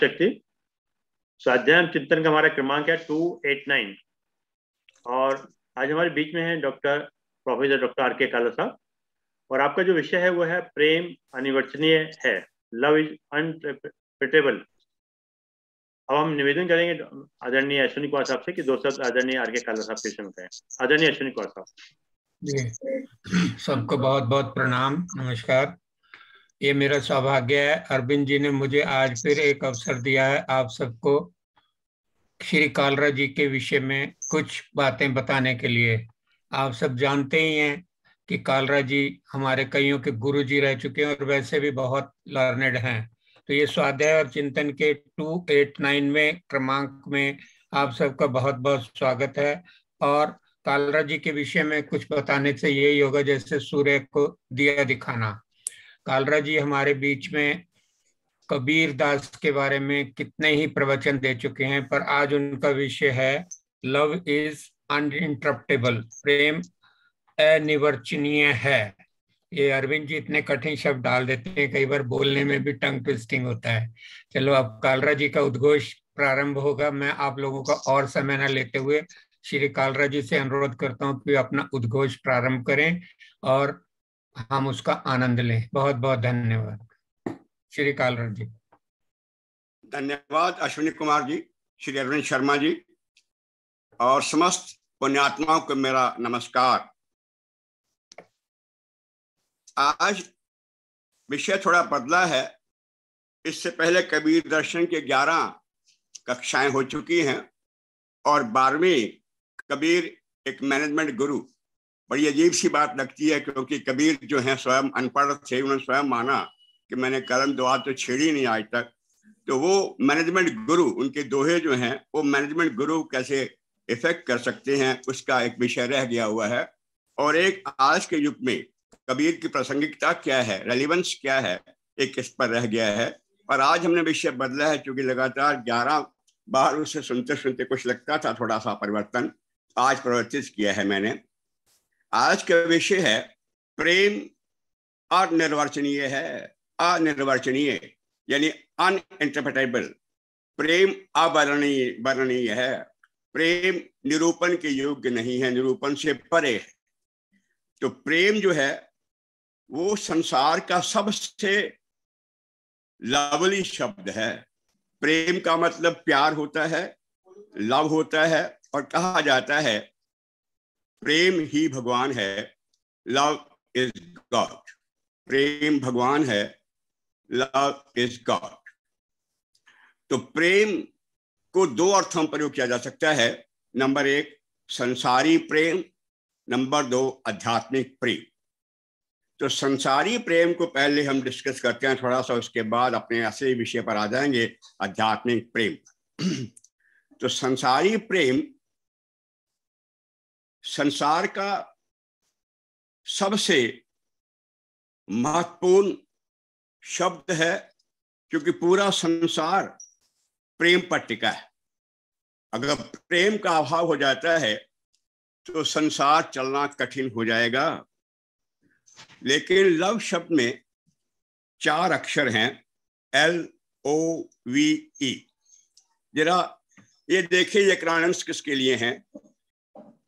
शक्ति स्वाध्याय चिंतन का हमारा क्रमांक है टू एट नाइन और आज हमारे बीच में है डॉक्टर प्रोफेसर डॉक्टर आर के काला साहब और आपका जो विषय है वो है प्रेम अनिवर्चनीय है लव इज अनटरेबल अब हम निवेदन करेंगे आदरणीय अश्विनी कुमार साहब से कि दो शब्द आदरणीय आर के काला साहब के विषय में आदरणीय अश्विनी कुमार साहब सबको बहुत बहुत प्रणाम नमस्कार ये मेरा सौभाग्य है अरविंद जी ने मुझे आज फिर एक अवसर दिया है आप सबको श्री कालरा जी के विषय में कुछ बातें बताने के लिए आप सब जानते ही हैं कि कालरा जी हमारे कईयों के गुरु जी रह चुके हैं और वैसे भी बहुत लर्नेड हैं तो ये स्वाध्याय और चिंतन के टू एट नाइन में क्रमांक में आप सबका बहुत बहुत स्वागत है और कालरा जी के विषय में कुछ बताने से यही होगा जैसे सूर्य को दिया दिखाना कालरा जी हमारे बीच में कबीर दास के बारे में कितने ही प्रवचन दे चुके हैं पर आज उनका विषय है लव इज अनइंटरप्टेबल प्रेम अनिवर्चनीय है ये अरविंद जी इतने कठिन शब्द डाल देते हैं कई बार बोलने में भी टंग ट्विस्टिंग होता है चलो अब कालरा जी का उद्घोष प्रारंभ होगा मैं आप लोगों का और समय न लेते हुए श्री कालरा जी से अनुरोध करता हूँ कि अपना उद्घोष प्रारंभ करें और हम उसका आनंद लें बहुत बहुत धन्यवाद श्री कालराज जी धन्यवाद अश्विनी कुमार जी श्री अरविंद शर्मा जी और समस्त पुण्यात्माओं को मेरा नमस्कार आज विषय थोड़ा बदला है इससे पहले कबीर दर्शन के ग्यारह कक्षाएं हो चुकी हैं और बारहवीं कबीर एक मैनेजमेंट गुरु बड़ी अजीब सी बात लगती है क्योंकि कबीर जो है स्वयं अनपढ़ थे उन्होंने स्वयं माना कि मैंने कलम दुआ तो छेड़ी नहीं आज तक तो वो मैनेजमेंट गुरु उनके दोहे जो हैं वो मैनेजमेंट गुरु कैसे इफेक्ट कर सकते हैं उसका एक विषय रह गया हुआ है और एक आज के युग में कबीर की प्रासंगिकता क्या है रेलिवेंस क्या है एक इस पर रह गया है और आज हमने विषय बदला है क्योंकि लगातार ग्यारह बार उसे सुनते सुनते कुछ लगता था थोड़ा सा परिवर्तन आज परिवर्तित किया है मैंने आज का विषय है प्रेम अनिर्वाचनीय है अनिर्वाचनीय यानी अनइंटरप्रेटेबल प्रेम अवर्णीय वर्णीय है प्रेम निरूपण के योग्य नहीं है निरूपण से परे है तो प्रेम जो है वो संसार का सबसे लवली शब्द है प्रेम का मतलब प्यार होता है लव होता है और कहा जाता है प्रेम ही भगवान है लव इज गॉड प्रेम भगवान है लव इज गॉड तो प्रेम को दो अर्थों में प्रयोग किया जा सकता है नंबर एक संसारी प्रेम नंबर दो आध्यात्मिक प्रेम तो संसारी प्रेम को पहले हम डिस्कस करते हैं थोड़ा सा उसके बाद अपने ऐसे विषय पर आ जाएंगे आध्यात्मिक प्रेम तो संसारी प्रेम संसार का सबसे महत्वपूर्ण शब्द है क्योंकि पूरा संसार प्रेम पर टिका है अगर प्रेम का अभाव हो जाता है तो संसार चलना कठिन हो जाएगा लेकिन लव शब्द में चार अक्षर हैं एल ओ वी ई जरा ये देखिए ये क्रांस किसके लिए हैं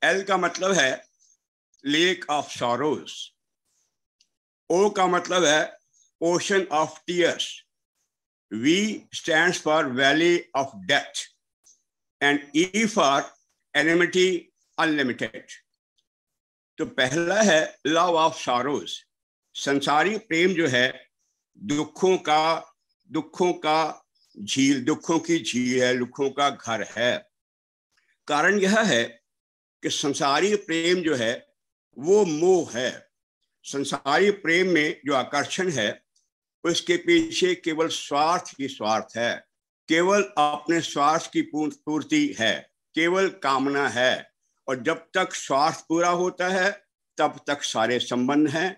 एल का मतलब है लेक ऑफ सॉरोज ओ का मतलब है ocean of tears V stand for valley of death and E for enmity unlimited तो पहला है लव ऑफ सॉरोज संसारी प्रेम जो है दुखों का दुखों का झील दुखों की झील है दुखों का घर है कारण यह है कि संसारी प्रेम जो है वो मोह है संसारी प्रेम में जो आकर्षण है उसके पीछे केवल स्वार्थ ही स्वार्थ है केवल अपने स्वार्थ की पूर्ति है केवल कामना है और जब तक स्वार्थ पूरा होता है तब तक सारे संबंध हैं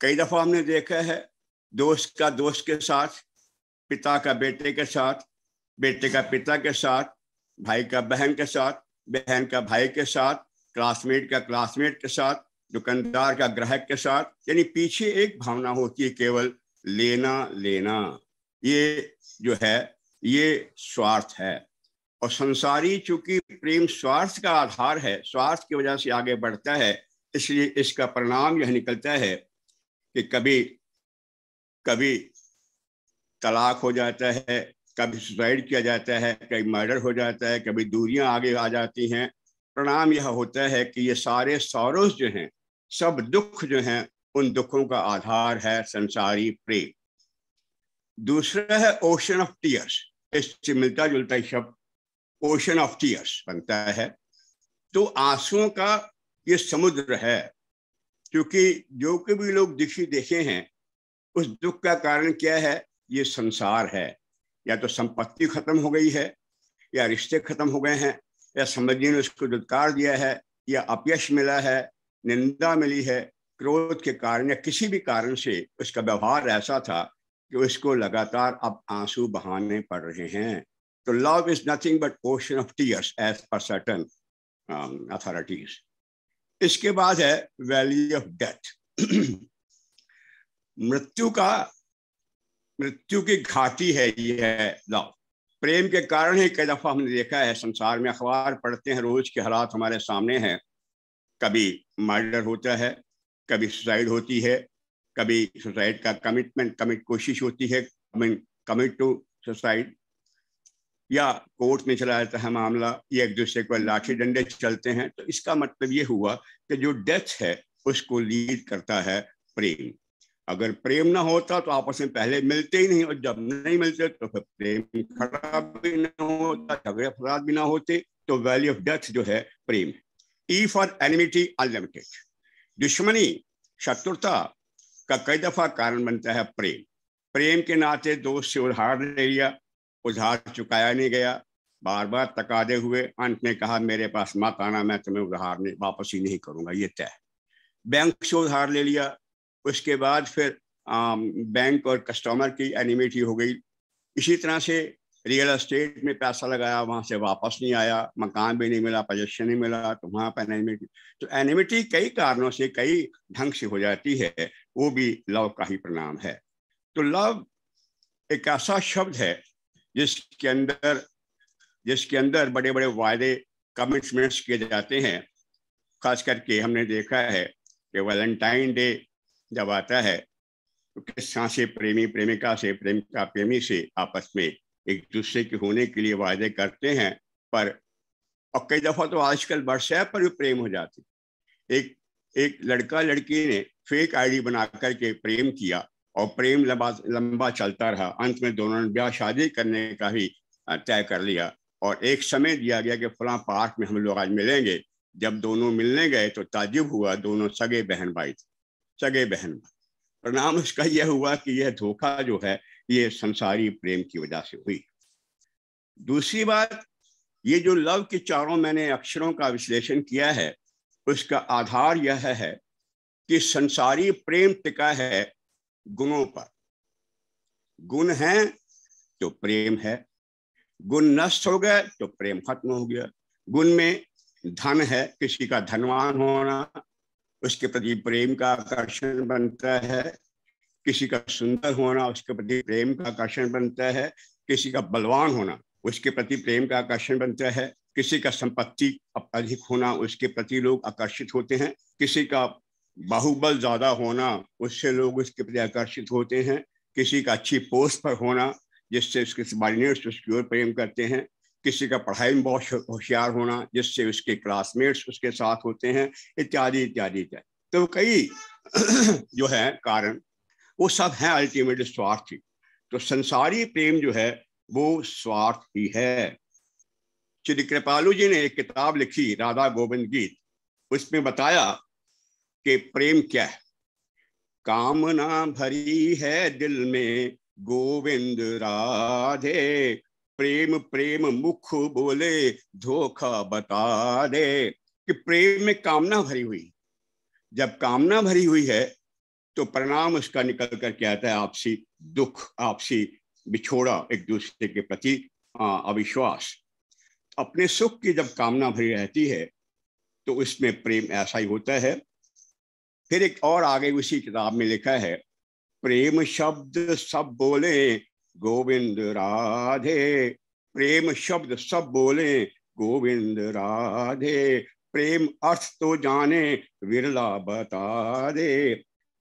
कई दफा हमने देखा है दोस्त का दोस्त के साथ पिता का बेटे के साथ बेटे का पिता के साथ भाई का बहन के साथ बहन का भाई के साथ क्लासमेट का क्लासमेट के साथ दुकानदार का ग्राहक के साथ यानी पीछे एक भावना होती है केवल लेना लेना ये जो है ये स्वार्थ है और संसारी चूंकि प्रेम स्वार्थ का आधार है स्वार्थ की वजह से आगे बढ़ता है इसलिए इसका परिणाम यह निकलता है कि कभी कभी तलाक हो जाता है कभी सुसाइड किया जाता है कभी मर्डर हो जाता है कभी दूरियां आगे आ जाती हैं प्रणाम यह होता है कि ये सारे सौरस जो हैं सब दुख जो हैं उन दुखों का आधार है संसारी प्रेम दूसरा है ओशन ऑफ टीयर्स इससे मिलता जुलता शब्द ओशन ऑफ टीयर्स बनता है तो आंसुओं का ये समुद्र है क्योंकि जो कि भी लोग दिखी देखे हैं उस दुख का कारण क्या है ये संसार है या तो संपत्ति खत्म हो गई है या रिश्ते खत्म हो गए हैं या समझिए ने उसको दुत्कार दिया है या अपयश मिला है निंदा मिली है क्रोध के कारण या किसी भी कारण से उसका व्यवहार ऐसा था कि उसको लगातार अब आंसू बहाने पड़ रहे हैं तो love is nothing but ocean of tears as per certain authorities इसके बाद है वैल्यू ऑफ डेथ मृत्यु का मृत्यु की घाटी है यह लव प्रेम के कारण ही कई दफा हमने देखा है संसार में अखबार पढ़ते हैं रोज के हालात हमारे सामने हैं कभी मर्डर होता है कभी सुसाइड होती है कभी सुसाइड का कमिटमेंट कमिट कोशिश होती है कमिट टू सुसाइड या कोर्ट में चला जाता है मामला या एक दूसरे को लाठी डंडे चलते हैं तो इसका मतलब ये हुआ कि जो डेथ है उसको लीड करता है प्रेम अगर प्रेम ना होता तो आपस में पहले मिलते ही नहीं और जब नहीं मिलते तो फिर प्रेम खराब भी ना होता झगड़े फराद भी ना होते तो वैल्यू ऑफ डेथ जो है प्रेम ई फॉर एनिमिटी अनलिमिटेड दुश्मनी शत्रुता का कई दफा कारण बनता है प्रेम प्रेम के नाते दोस्त से उधार ले लिया उधार चुकाया नहीं गया बार बार तकादे हुए अंत में कहा मेरे पास मत आना मैं तुम्हें उधार नहीं वापस ही नहीं करूंगा ये तय बैंक से उधार ले लिया उसके बाद फिर बैंक और कस्टमर की एनिमिटी हो गई इसी तरह से रियल एस्टेट में पैसा लगाया वहाँ से वापस नहीं आया मकान भी नहीं मिला पोजेशन नहीं मिला तो वहाँ पर एनिमिटी तो एनिमिटी कई कारणों से कई ढंग से हो जाती है वो भी लव का ही परिणाम है तो लव एक ऐसा शब्द है जिसके अंदर जिसके अंदर बड़े बड़े वायदे कमिटमेंट्स किए जाते हैं खास करके हमने देखा है कि वैलेंटाइन डे जब आता है तो किस से प्रेमी प्रेमिका से प्रेमिका प्रेमी से आपस में एक दूसरे के होने के लिए वायदे करते हैं पर और कई दफ़ा तो आजकल व्हाट्सएप पर भी प्रेम हो जाते एक एक लड़का लड़की ने फेक आईडी बना करके प्रेम किया और प्रेम लंबा लंबा चलता रहा अंत में दोनों ने ब्याह शादी करने का भी तय कर लिया और एक समय दिया गया कि फला पार्क में हम लोग आज मिलेंगे जब दोनों मिलने गए तो ताजुब हुआ दोनों सगे बहन भाई थे सगे बहन बन परिणाम इसका यह हुआ कि यह धोखा जो है ये संसारी प्रेम की वजह से हुई दूसरी बात ये जो लव के चारों मैंने अक्षरों का विश्लेषण किया है उसका आधार यह है कि संसारी प्रेम टिका है गुणों पर गुण है तो प्रेम है गुण नष्ट हो गए तो प्रेम खत्म हो गया गुण में धन है किसी का धनवान होना उसके प्रति प्रेम का आकर्षण बनता है किसी का सुंदर होना उसके प्रति प्रेम का आकर्षण बनता है किसी का बलवान होना उसके प्रति प्रेम का आकर्षण बनता है किसी का संपत्ति अधिक होना उसके प्रति लोग आकर्षित होते हैं किसी का बाहुबल ज्यादा होना उससे लोग उसके प्रति आकर्षित होते हैं किसी का अच्छी पोस्ट पर होना जिससे उसके सबॉर्डिनेट्स उसकी ओर प्रेम करते हैं किसी का पढ़ाई में बहुत होशियार होना जिससे उसके क्लासमेट्स उसके साथ होते हैं इत्यादि इत्यादि इत्यादि तो कई जो है कारण वो सब हैं अल्टीमेट स्वार्थी तो संसारी प्रेम जो है वो स्वार्थ ही है श्री कृपालू जी ने एक किताब लिखी राधा गोविंद गीत उसमें बताया कि प्रेम क्या है कामना भरी है दिल में गोविंद राधे प्रेम प्रेम मुख बोले धोखा बता दे कि प्रेम में कामना भरी हुई जब कामना भरी हुई है तो परिणाम उसका निकल कर के आता है आपसी दुख आपसी बिछोड़ा एक दूसरे के प्रति अविश्वास अपने सुख की जब कामना भरी रहती है तो उसमें प्रेम ऐसा ही होता है फिर एक और आगे उसी किताब में लिखा है प्रेम शब्द सब बोले गोविंद राधे प्रेम शब्द सब बोले गोविंद राधे प्रेम अर्थ तो जाने विरला बता दे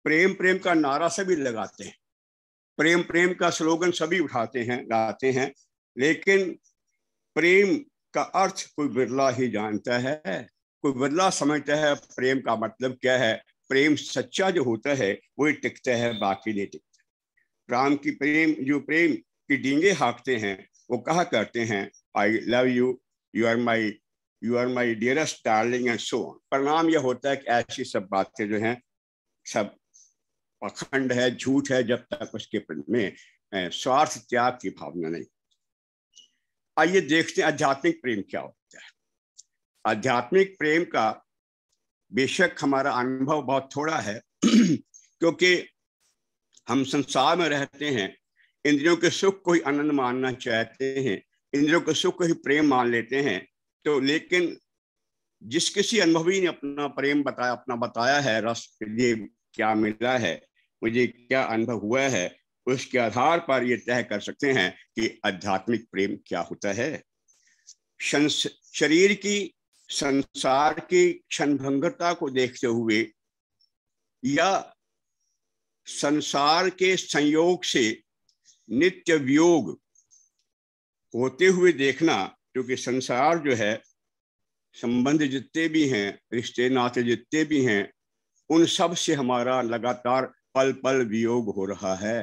प्रेम प्रेम का नारा सभी लगाते हैं प्रेम प्रेम का स्लोगन सभी उठाते हैं गाते हैं लेकिन प्रेम का अर्थ कोई बिरला ही जानता है कोई बिरला समझता है प्रेम का मतलब क्या है प्रेम सच्चा जो होता है वही टिकता है बाकी नहीं टिक राम की प्रेम जो प्रेम की डींगे हाँकते हैं वो कहा करते हैं I love you you are my you are my dearest darling and so परिणाम यह होता है कि ऐसी सब बातें जो हैं सब अखंड है झूठ है जब तक उसके में स्वार्थ त्याग की भावना नहीं आइए देखते हैं आध्यात्मिक प्रेम क्या होता है आध्यात्मिक प्रेम का बेशक हमारा अनुभव बहुत थोड़ा है क्योंकि हम संसार में रहते हैं इंद्रियों के सुख को ही आनंद मानना चाहते हैं इंद्रियों के सुख को ही प्रेम मान लेते हैं तो लेकिन जिस किसी अनुभवी ने अपना प्रेम बताया अपना बताया है रस मुझे क्या मिला है मुझे क्या अनुभव हुआ है उसके आधार पर ये तय कर सकते हैं कि आध्यात्मिक प्रेम क्या होता है शरीर की संसार की क्षणभंगता को देखते हुए या संसार के संयोग से नित्य वियोग होते हुए देखना क्योंकि संसार जो है संबंध जितने भी हैं रिश्ते नाते जितने भी हैं उन सब से हमारा लगातार पल पल वियोग हो रहा है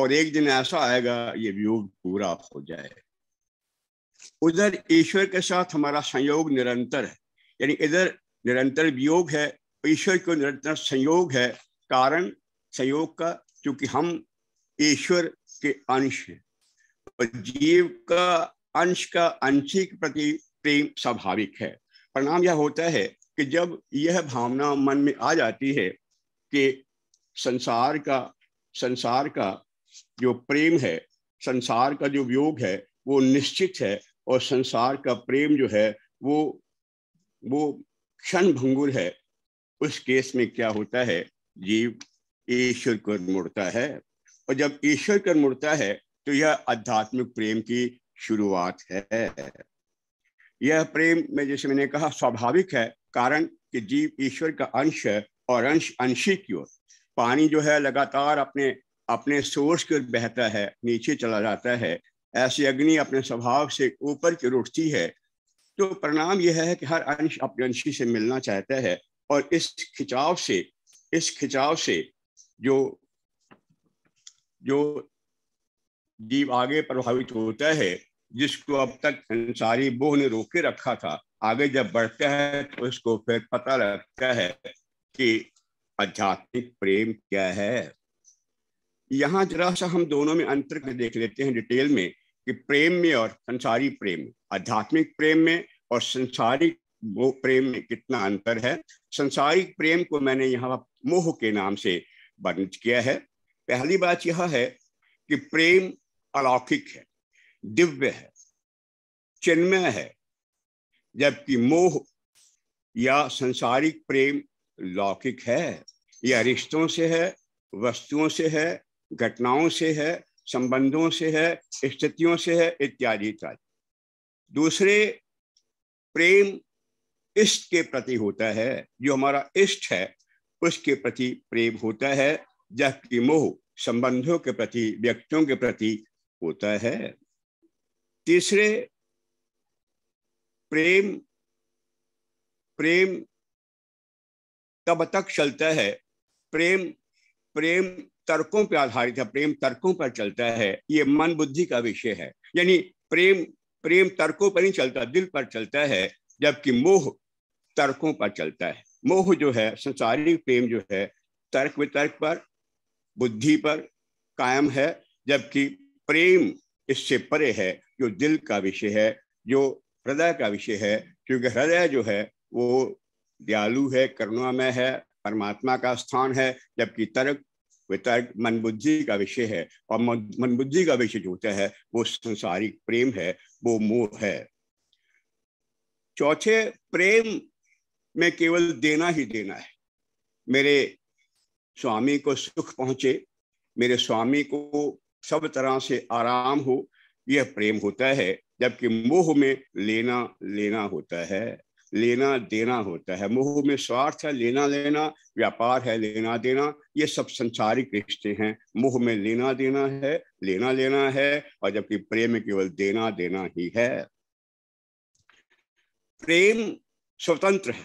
और एक दिन ऐसा आएगा ये वियोग पूरा हो जाए उधर ईश्वर के साथ हमारा संयोग निरंतर है यानी इधर निरंतर वियोग है ईश्वर को निरंतर संयोग है कारण सहयोग का क्योंकि हम ईश्वर के अंश हैं और जीव का अंश का अंशिक प्रति प्रेम स्वाभाविक है परिणाम यह होता है कि जब यह भावना मन में आ जाती है कि संसार का संसार का जो प्रेम है संसार का जो वियोग है वो निश्चित है और संसार का प्रेम जो है वो वो क्षण भंगुर है उस केस में क्या होता है जीव ईश्वर कर मुड़ता है और जब ईश्वर कर मुड़ता है तो यह आध्यात्मिक प्रेम की शुरुआत है यह प्रेम में जैसे मैंने कहा स्वाभाविक है कारण कि जीव ईश्वर का अंश है और अंश अंशी की ओर पानी जो है लगातार अपने अपने सोर्स की ओर बहता है नीचे चला जाता है ऐसी अग्नि अपने स्वभाव से ऊपर की उठती है तो परिणाम यह है कि हर अंश अपने अंशी से मिलना चाहता है और इस खिंचाव से इस खिंचाव से जो जो जीव आगे प्रभावित होता है जिसको अब तक संसारी बोह ने रोके रखा था आगे जब बढ़ता है तो उसको फिर पता लगता है कि आध्यात्मिक प्रेम क्या है यहाँ जरा सा हम दोनों में अंतर देख लेते हैं डिटेल में कि प्रेम में और संसारी प्रेम आध्यात्मिक प्रेम में और संसारी वो प्रेम में कितना अंतर है संसारिक प्रेम को मैंने यहाँ मोह के नाम से वर्णित किया है पहली बात यह है कि प्रेम अलौकिक है दिव्य है चिन्मय है जबकि मोह या संसारिक प्रेम लौकिक है यह रिश्तों से है वस्तुओं से है घटनाओं से है संबंधों से है स्थितियों से है इत्यादि इत्यादि दूसरे प्रेम इष्ट के प्रति होता है जो हमारा इष्ट है उसके प्रति प्रेम होता है जबकि मोह संबंधों के प्रति व्यक्तियों के प्रति होता है तीसरे प्रेम प्रेम तब तक चलता है प्रेम प्रेम तर्कों पर आधारित है प्रेम तर्कों पर चलता है ये मन बुद्धि का विषय है यानी प्रेम प्रेम तर्कों पर नहीं चलता दिल पर चलता है जबकि मोह तर्कों पर चलता है मोह जो है संसारिक प्रेम जो है तर्क वितर्क पर बुद्धि पर कायम है जबकि प्रेम इससे परे है जो दिल का विषय है जो हृदय का विषय है क्योंकि हृदय जो है वो दयालु है करुणामय है परमात्मा का स्थान है जबकि तर्क वितर्क मन बुद्धि का विषय है और मन बुद्धि का विषय जो होता है वो संसारिक प्रेम है वो मोह है चौथे प्रेम में केवल देना ही देना है मेरे स्वामी को सुख पहुंचे मेरे स्वामी को सब तरह से आराम हो यह प्रेम होता है जबकि मोह में लेना लेना होता है लेना देना होता है मोह में स्वार्थ है लेना लेना व्यापार है लेना देना ये सब संसारिक रिश्ते हैं मोह में लेना देना है लेना लेना है और जबकि प्रेम केवल देना देना ही है प्रेम स्वतंत्र है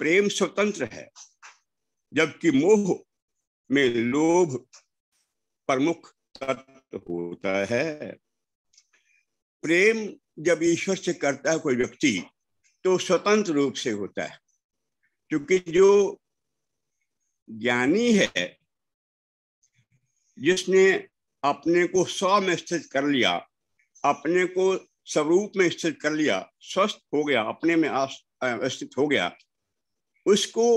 प्रेम स्वतंत्र है जबकि मोह में लोभ प्रमुख तत्व होता है प्रेम जब ईश्वर से करता है कोई व्यक्ति तो स्वतंत्र रूप से होता है क्योंकि जो ज्ञानी है जिसने अपने को स्व में स्थित कर लिया अपने को स्वरूप में स्थित कर लिया स्वस्थ हो गया अपने में स्थित हो गया उसको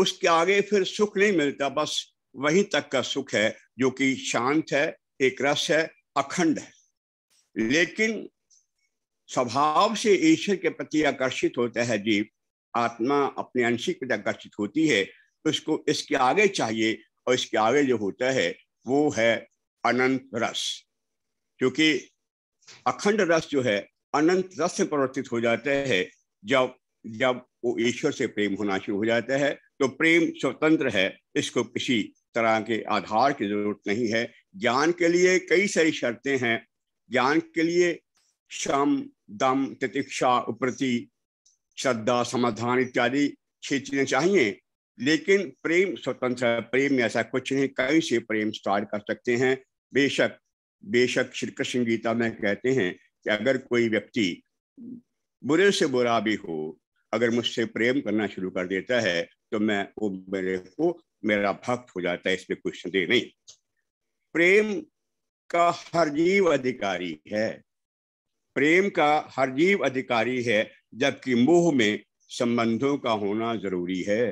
उसके आगे फिर सुख नहीं मिलता बस वहीं तक का सुख है जो कि शांत है एक रस है अखंड है लेकिन स्वभाव से ईश्वर के प्रति आकर्षित होता है जीव आत्मा अपने अंशी प्रति आकर्षित होती है उसको इसके आगे चाहिए और इसके आगे जो होता है वो है अनंत रस क्योंकि अखंड रस जो है अनंत रस से परिवर्तित हो जाता है जब जब वो ईश्वर से प्रेम होना शुरू हो जाता है तो प्रेम स्वतंत्र है इसको किसी तरह के आधार की जरूरत नहीं है ज्ञान के लिए कई सारी शर्तें हैं ज्ञान के लिए शम दम तितिक्षा उप्रति श्रद्धा समाधान इत्यादि छह चीजें चाहिए लेकिन प्रेम स्वतंत्र है प्रेम में ऐसा कुछ नहीं कहीं से प्रेम स्टार्ट कर सकते हैं बेशक बेशक श्री कृष्ण गीता में कहते हैं कि अगर कोई व्यक्ति बुरे से बुरा भी हो अगर मुझसे प्रेम करना शुरू कर देता है तो मैं वो मेरे को मेरा भक्त हो जाता है इसमें कुछ संदेह नहीं प्रेम का हर जीव अधिकारी है प्रेम का हर जीव अधिकारी है जबकि मोह में संबंधों का होना जरूरी है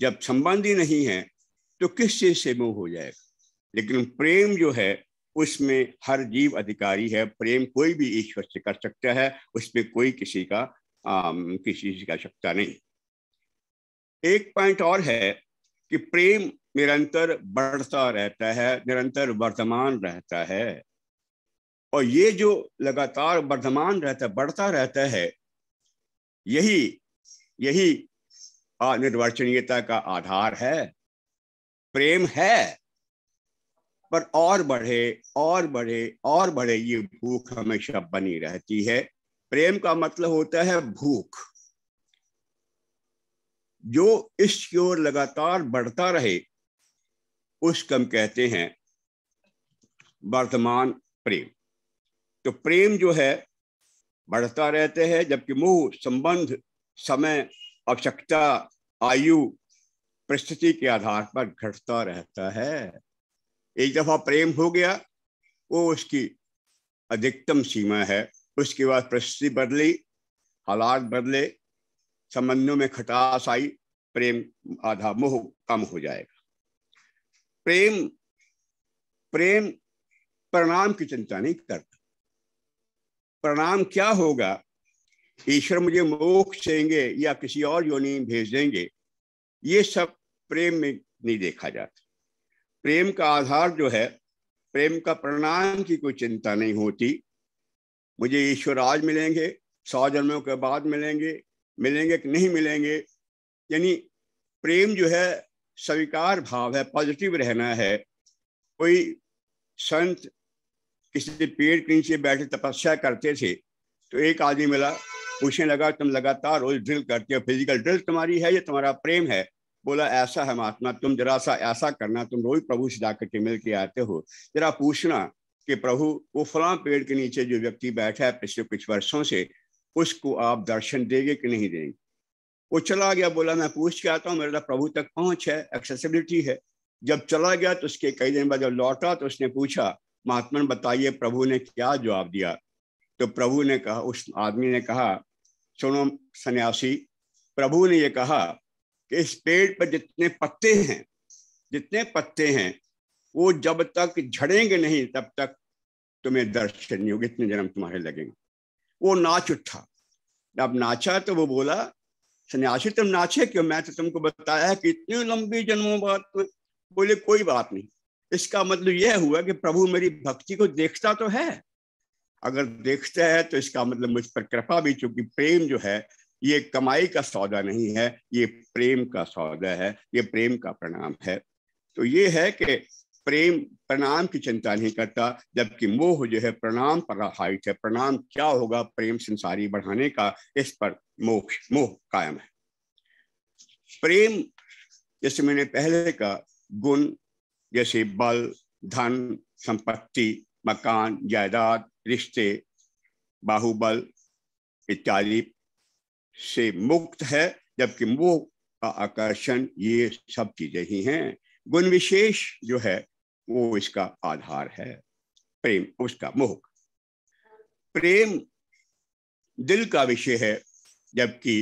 जब संबंध ही नहीं है तो किस चीज से मोह हो जाएगा लेकिन प्रेम जो है उसमें हर जीव अधिकारी है प्रेम कोई भी ईश्वर से कर सकता है उसमें कोई किसी का Um, किसी चीज की आवश्यकता नहीं एक पॉइंट और है कि प्रेम निरंतर बढ़ता रहता है निरंतर वर्तमान रहता है और ये जो लगातार वर्धमान रहता बढ़ता रहता है यही यही निर्वाचनीयता का आधार है प्रेम है पर और बढ़े और बढ़े और बढ़े ये भूख हमेशा बनी रहती है प्रेम का मतलब होता है भूख जो इस की ओर लगातार बढ़ता रहे उसको हम कहते हैं वर्तमान प्रेम तो प्रेम जो है बढ़ता रहते हैं जबकि मोह संबंध समय आवश्यकता आयु परिस्थिति के आधार पर घटता रहता है एक दफा प्रेम हो गया वो उसकी अधिकतम सीमा है उसके बाद परिस्थिति बदली हालात बदले संबंधों में खटास आई प्रेम आधा मोह कम हो जाएगा प्रेम प्रेम प्रणाम की चिंता नहीं करता प्रणाम क्या होगा ईश्वर मुझे मोक्ष देंगे या किसी और योनि भेज देंगे ये सब प्रेम में नहीं देखा जाता प्रेम का आधार जो है प्रेम का परिणाम की कोई चिंता नहीं होती मुझे ईश्वर आज मिलेंगे सौ जन्मों के बाद मिलेंगे मिलेंगे कि नहीं मिलेंगे यानी प्रेम जो है स्वीकार भाव है पॉजिटिव रहना है कोई संत किसी पेड़ के नीचे बैठे तपस्या करते थे तो एक आदमी मिला पूछने लगा तुम लगातार रोज ड्रिल करते हो फिजिकल ड्रिल तुम्हारी है या तुम्हारा प्रेम है बोला ऐसा है महात्मा तुम जरा सा ऐसा करना तुम रोज प्रभु से जाकर के मिल के आते हो जरा पूछना कि प्रभु वो फला पेड़ के नीचे जो व्यक्ति बैठा है पिछले कुछ वर्षों से उसको आप दर्शन देंगे कि नहीं देंगे वो चला गया बोला मैं पूछ के आता हूँ मेरे प्रभु तक पहुँच है एक्सेसिबिलिटी है जब चला गया तो उसके कई दिन बाद जब लौटा तो उसने पूछा महात्मन बताइए प्रभु ने क्या जवाब दिया तो प्रभु ने कहा उस आदमी ने कहा सुनो सन्यासी प्रभु ने ये कहा कि इस पेड़ पर जितने पत्ते हैं जितने पत्ते हैं वो जब तक झड़ेंगे नहीं तब तक तुम्हें दर्शन होगा इतने जन्म तुम्हारे लगेंगे वो नाच उठा अब नाचा तो वो बोला सन्यासी तुम नाचे क्यों मैं तो तुमको बताया है कि इतनी लंबी जन्मों बाद बोले कोई बात नहीं इसका मतलब यह हुआ कि प्रभु मेरी भक्ति को देखता तो है अगर देखता है तो इसका मतलब मुझ पर कृपा भी चूंकि प्रेम जो है ये कमाई का सौदा नहीं है ये प्रेम का सौदा है ये प्रेम का प्रणाम है तो ये है कि प्रेम प्रणाम की चिंता नहीं करता जबकि मोह जो है प्रणाम पर हाइट है प्रणाम क्या होगा प्रेम संसारी बढ़ाने का इस पर मोह मोह कायम है प्रेम जैसे मैंने पहले का गुण जैसे बल धन संपत्ति मकान जायदाद रिश्ते बाहुबल इत्यादि से मुक्त है जबकि मोह का आकर्षण ये सब चीजें ही हैं गुण विशेष जो है वो इसका आधार है प्रेम उसका मोह प्रेम दिल का विषय है जबकि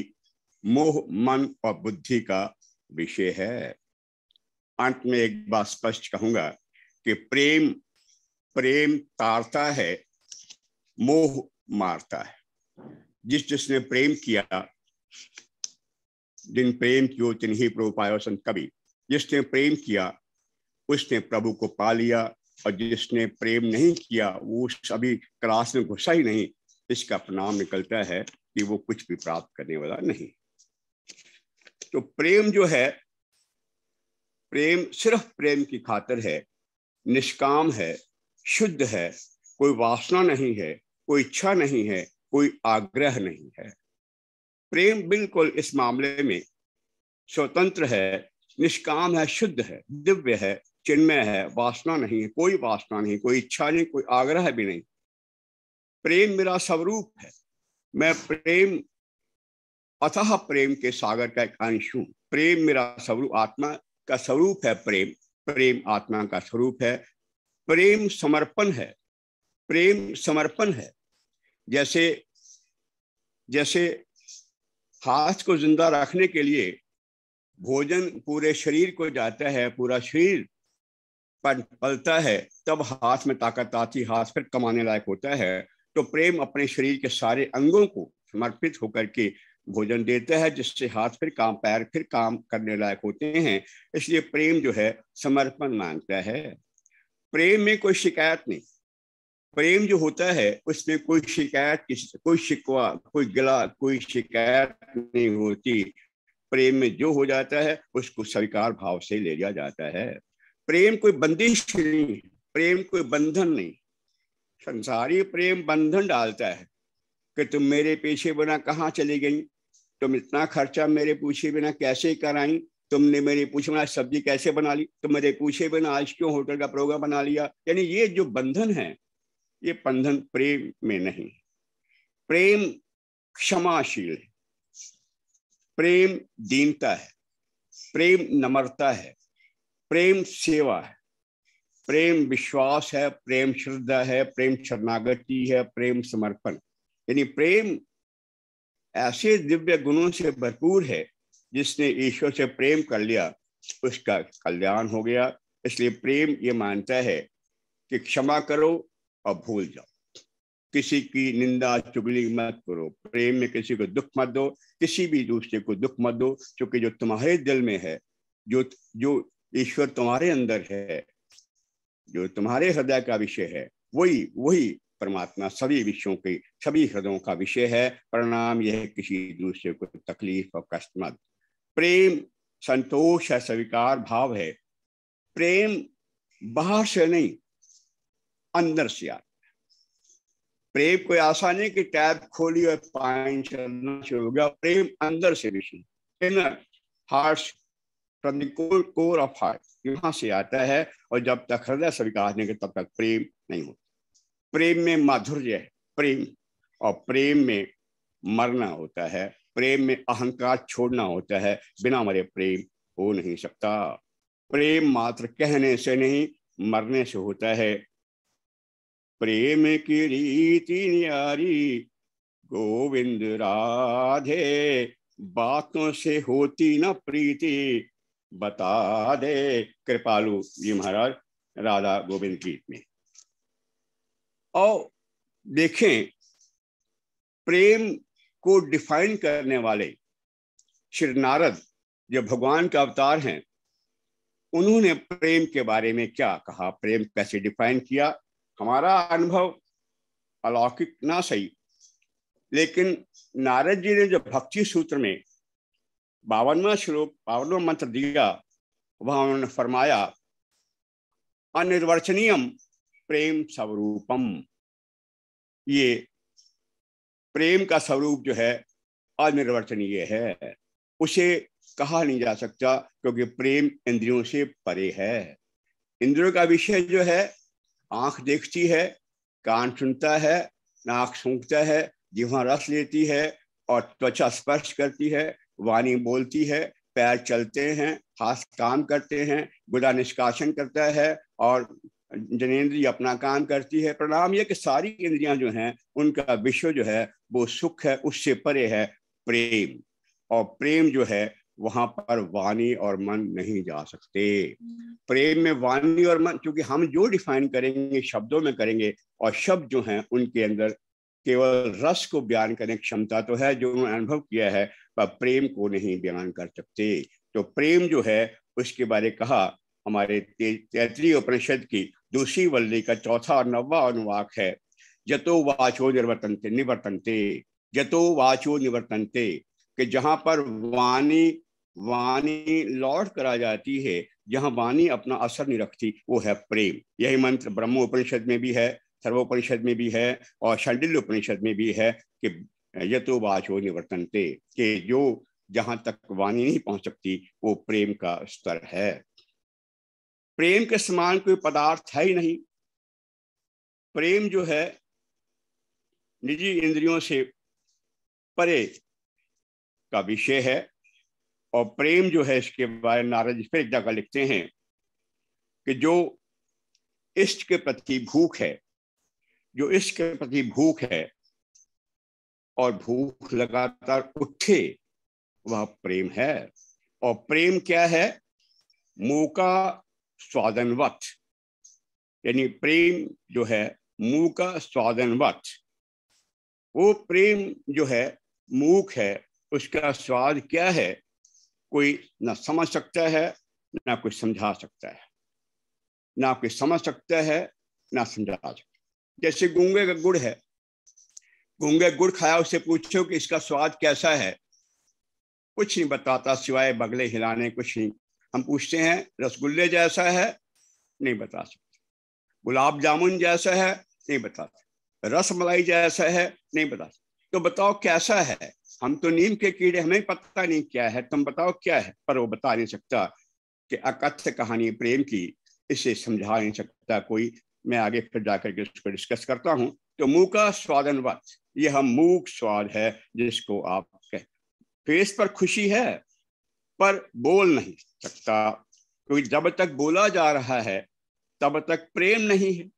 मोह मन और बुद्धि का विषय है अंत में एक बात स्पष्ट कहूंगा कि प्रेम प्रेम तारता है मोह मारता है जिस जिसने प्रेम किया जिन प्रेम की हो तिन्ही प्रोपायोसन कवि जिसने प्रेम किया उसने प्रभु को पा लिया और जिसने प्रेम नहीं किया वो अभी क्रास में घुसा ही नहीं इसका प्रणाम निकलता है कि वो कुछ भी प्राप्त करने वाला नहीं तो प्रेम जो है प्रेम सिर्फ प्रेम की खातर है निष्काम है शुद्ध है कोई वासना नहीं है कोई इच्छा नहीं है कोई आग्रह नहीं है प्रेम बिल्कुल इस मामले में स्वतंत्र है निष्काम है शुद्ध है दिव्य है चिन्मय है वासना नहीं है कोई वासना नहीं कोई इच्छा नहीं कोई आग्रह भी नहीं प्रेम मेरा स्वरूप है मैं प्रेम अथाह प्रेम के सागर का एक अंश हूँ प्रेम मेरा स्वरूप आत्मा का स्वरूप है प्रेम प्रेम आत्मा का स्वरूप है प्रेम समर्पण है प्रेम समर्पण है जैसे जैसे हाथ को जिंदा रखने के लिए भोजन पूरे शरीर को जाता है पूरा शरीर पर पलता है तब हाथ में ताकत आती हाथ फिर कमाने लायक होता है तो प्रेम अपने शरीर के सारे अंगों को समर्पित होकर के भोजन देता है जिससे हाथ फिर काम पैर फिर काम करने लायक होते हैं इसलिए प्रेम जो है समर्पण मांगता है प्रेम में कोई शिकायत नहीं प्रेम जो होता है उसमें कोई शिकायत किसी कोई शिकवा कोई गिला कोई शिकायत नहीं होती प्रेम में जो हो जाता है उसको स्वीकार भाव से ले लिया जाता है प्रेम कोई बंदिश नहीं प्रेम कोई बंधन नहीं संसारी प्रेम बंधन डालता है कि तुम मेरे पीछे बिना कहाँ चली गई तुम इतना खर्चा मेरे पूछे बिना कैसे कराई तुमने मेरे पूछे बिना सब्जी कैसे बना ली तुम मेरे पूछे बिना आज क्यों होटल का प्रोग्राम बना लिया यानी ये जो बंधन है ये बंधन प्रेम में नहीं प्रेम क्षमाशील है प्रेम दीनता है प्रेम नम्रता है प्रेम सेवा है प्रेम विश्वास है प्रेम श्रद्धा है प्रेम शरणागति है प्रेम समर्पण यानी प्रेम ऐसे दिव्य गुणों से भरपूर है जिसने ईश्वर से प्रेम कर लिया उसका कल्याण हो गया इसलिए प्रेम ये मानता है कि क्षमा करो और भूल जाओ किसी की निंदा चुगली मत करो प्रेम में किसी को दुख मत दो किसी भी दूसरे को दुख मत दो क्योंकि जो तुम्हारे दिल में है जो जो ईश्वर तुम्हारे अंदर है जो तुम्हारे हृदय का विषय है वही वही परमात्मा सभी विषयों के सभी हृदयों का विषय है परिणाम यह किसी दूसरे को तकलीफ और कष्ट मत प्रेम संतोष है स्वीकार भाव है प्रेम बाहर से नहीं अंदर से आता प्रेम कोई आसानी नहीं कि टैब खोली और पाइन चलना शुरू हो गया प्रेम अंदर से विषय heart from the core core of heart यहां से आता है और जब तक हृदय स्वीकार नहीं तब तक प्रेम नहीं होता प्रेम में माधुर्य है प्रेम और प्रेम में मरना होता है प्रेम में अहंकार छोड़ना होता है बिना मरे प्रेम हो नहीं सकता प्रेम मात्र कहने से नहीं मरने से होता है प्रेम की रीति न्यारी गोविंद राधे बातों से होती ना प्रीति बता दे कृपालु जी महाराज राधा गोविंद गीत में और देखें प्रेम को डिफाइन करने वाले श्री नारद जो भगवान का अवतार हैं उन्होंने प्रेम के बारे में क्या कहा प्रेम कैसे डिफाइन किया हमारा अनुभव अलौकिक ना सही लेकिन नारद जी ने जो भक्ति सूत्र में बावनवा श्लोक बावनवा मंत्र दिया वहां उन्होंने फरमाया अनिर्वचनीयम प्रेम स्वरूपम ये प्रेम का स्वरूप जो है अनिर्वचनीय है उसे कहा नहीं जा सकता क्योंकि प्रेम इंद्रियों से परे है इंद्रियों का विषय जो है आंख देखती है कान सुनता है नाक सूंघता है जीवा रस लेती है और त्वचा स्पर्श करती है वाणी बोलती है पैर चलते हैं हाथ काम करते हैं गुदा निष्कासन करता है और जनेन्द्रिय अपना काम करती है प्रणाम यह कि सारी इंद्रियां जो हैं उनका विश्व जो है वो सुख है उससे परे है प्रेम और प्रेम जो है वहां पर वाणी और मन नहीं जा सकते प्रेम में वाणी और मन क्योंकि हम जो डिफाइन करेंगे शब्दों में करेंगे और शब्द जो हैं उनके अंदर केवल रस को बयान करने की क्षमता तो है जो उन्होंने अनुभव किया है प्रेम को नहीं बयान कर सकते तो प्रेम जो है उसके बारे कहा हमारे तैतरीय उपनिषद की दूसरी वल्ली का चौथा और नवा अनुवाक है जतो वाचो निर्वर्तनते निवर्तनते जतो वाचो निवर्तनते कि जहाँ पर वाणी वाणी लौट करा जाती है जहाँ वाणी अपना असर नहीं रखती वो है प्रेम यही मंत्र ब्रह्मोपनिषद में भी है सर्वोपनिषद में भी है और शंडिल उपनिषद में भी है कि यतो वाचो निवर्तनते के जो जहां तक वाणी नहीं पहुंच सकती वो प्रेम का स्तर है प्रेम के समान कोई पदार्थ है ही नहीं प्रेम जो है निजी इंद्रियों से परे का विषय है और प्रेम जो है इसके बारे में नारद फिर एक जगह लिखते हैं कि जो इष्ट के प्रति भूख है जो इष्ट के प्रति भूख है और भूख लगातार उठे वह प्रेम है और प्रेम क्या है मुंह का स्वादनवत यानी प्रेम जो है मुंह का स्वादनवत वो प्रेम जो है मूक है उसका स्वाद क्या है कोई ना समझ सकता है ना कोई समझा सकता है ना कोई समझ सकता है ना समझा सकता है जैसे गूंगे का गुड़ है गूंगे गुड़ खाया उससे पूछो कि इसका स्वाद कैसा है कुछ नहीं बताता सिवाय बगले हिलाने कुछ नहीं हम पूछते हैं रसगुल्ले जैसा है नहीं बता सकते गुलाब जामुन जैसा है नहीं बता सकते रस मलाई जैसा है नहीं बता सकते तो बताओ कैसा है हम तो नीम के कीड़े हमें पता नहीं क्या है तुम बताओ क्या है पर वो बता नहीं सकता कि अकथ्य कहानी प्रेम की इसे समझा नहीं सकता कोई मैं आगे फिर जाकर के उसको डिस्कस करता हूँ तो मुंह का स्वादनवत ये हम मूक स्वाद है जिसको आप कह फेस पर खुशी है पर बोल नहीं सकता क्योंकि जब तक बोला जा रहा है तब तक प्रेम नहीं है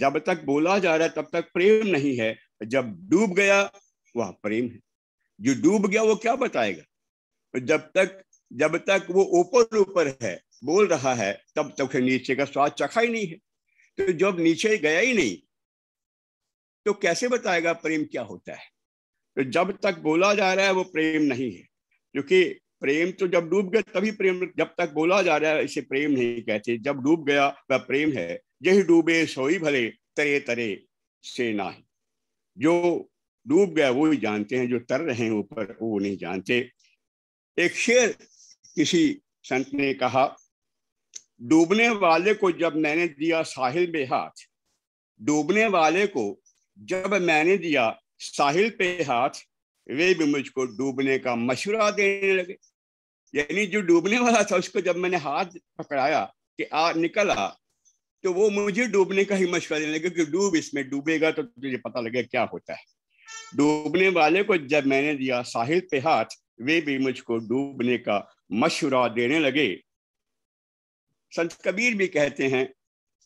जब तक बोला जा रहा है तब तक प्रेम नहीं है जब डूब गया वह प्रेम है जो डूब गया वो क्या बताएगा जब तक जब तक वो ऊपर ऊपर है बोल रहा है तब तक नीचे का स्वाद चखा ही नहीं है तो जब नीचे गया ही नहीं तो कैसे बताएगा प्रेम क्या होता है तो जब तक बोला जा रहा है वो प्रेम नहीं है क्योंकि प्रेम तो जब डूब गया तभी प्रेम जब तक बोला जा रहा है इसे प्रेम नहीं कहते जब डूब गया वह प्रेम है यही डूबे सोई भले तरे तरे से ना जो डूब गया वो ही जानते हैं जो तर रहे हैं ऊपर वो नहीं जानते एक शेर किसी संत ने कहा डूबने वाले को जब मैंने दिया साहिल में हाथ डूबने वाले को जब मैंने दिया साहिल पे हाथ वे भी मुझको डूबने का मशुरा देने लगे यानी जो डूबने वाला था उसको जब मैंने हाथ पकड़ाया कि आ निकल आ तो वो मुझे डूबने का ही मशुरा देने लगे कि डूब इसमें डूबेगा तो तुझे पता लगे क्या होता है डूबने वाले को जब मैंने दिया साहिल पे हाथ वे भी मुझको डूबने का मशुरा देने लगे संत कबीर भी कहते हैं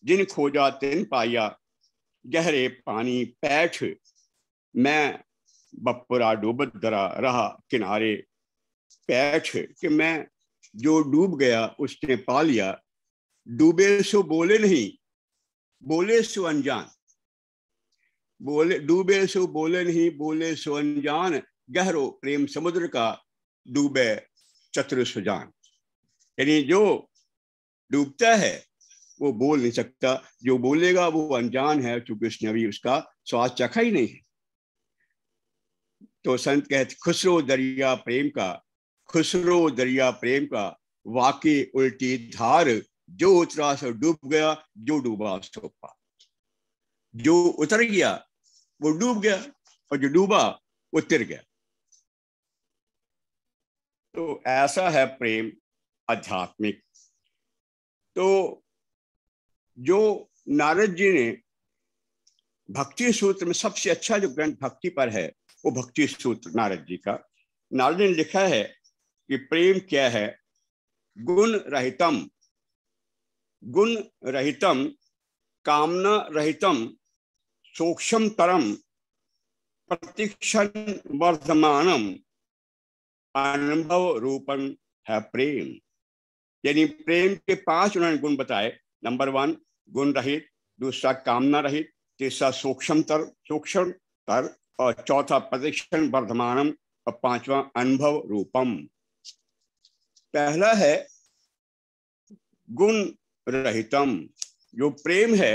जिन खोजा तिन पाया गहरे पानी पैठ मैं बपुरा डूबत दरा रहा किनारे पैठ कि मैं जो डूब गया उसने पा लिया डूबे सो बोले नहीं बोले सो अनजान बोले डूबे सो बोले नहीं बोले सो अनजान गहरो प्रेम समुद्र का डूबे चतुर सुजान यानी जो डूबता है वो बोल नहीं सकता जो बोलेगा वो अनजान है चूंकि उसने अभी उसका स्वाद चखा ही नहीं है तो संत कहते खुसरो दरिया प्रेम का खुसरो दरिया प्रेम का वाकई उल्टी धार जो उतरा सो डूब गया जो डूबा सो पा जो उतर गया वो डूब गया और जो डूबा वो तिर गया तो ऐसा है प्रेम आध्यात्मिक तो जो नारद जी ने भक्ति सूत्र में सबसे अच्छा जो ग्रंथ भक्ति पर है वो भक्ति सूत्र नारद जी का नारद जी ने लिखा है कि प्रेम क्या है गुण रहितम गुण रहितम कामना रहितम सूक्ष्म तरम प्रतीक्षण वर्धमानम अनुभव रूपम है प्रेम यानी प्रेम के पांच उन्होंने गुण बताए नंबर वन गुण रहित दूसरा कामना रहित तीसरा सूक्ष्मतर सूक्ष्म तर और चौथा प्रतिक्षण वर्धमानम और पांचवा अनुभव रूपम पहला है गुण रहितम जो प्रेम है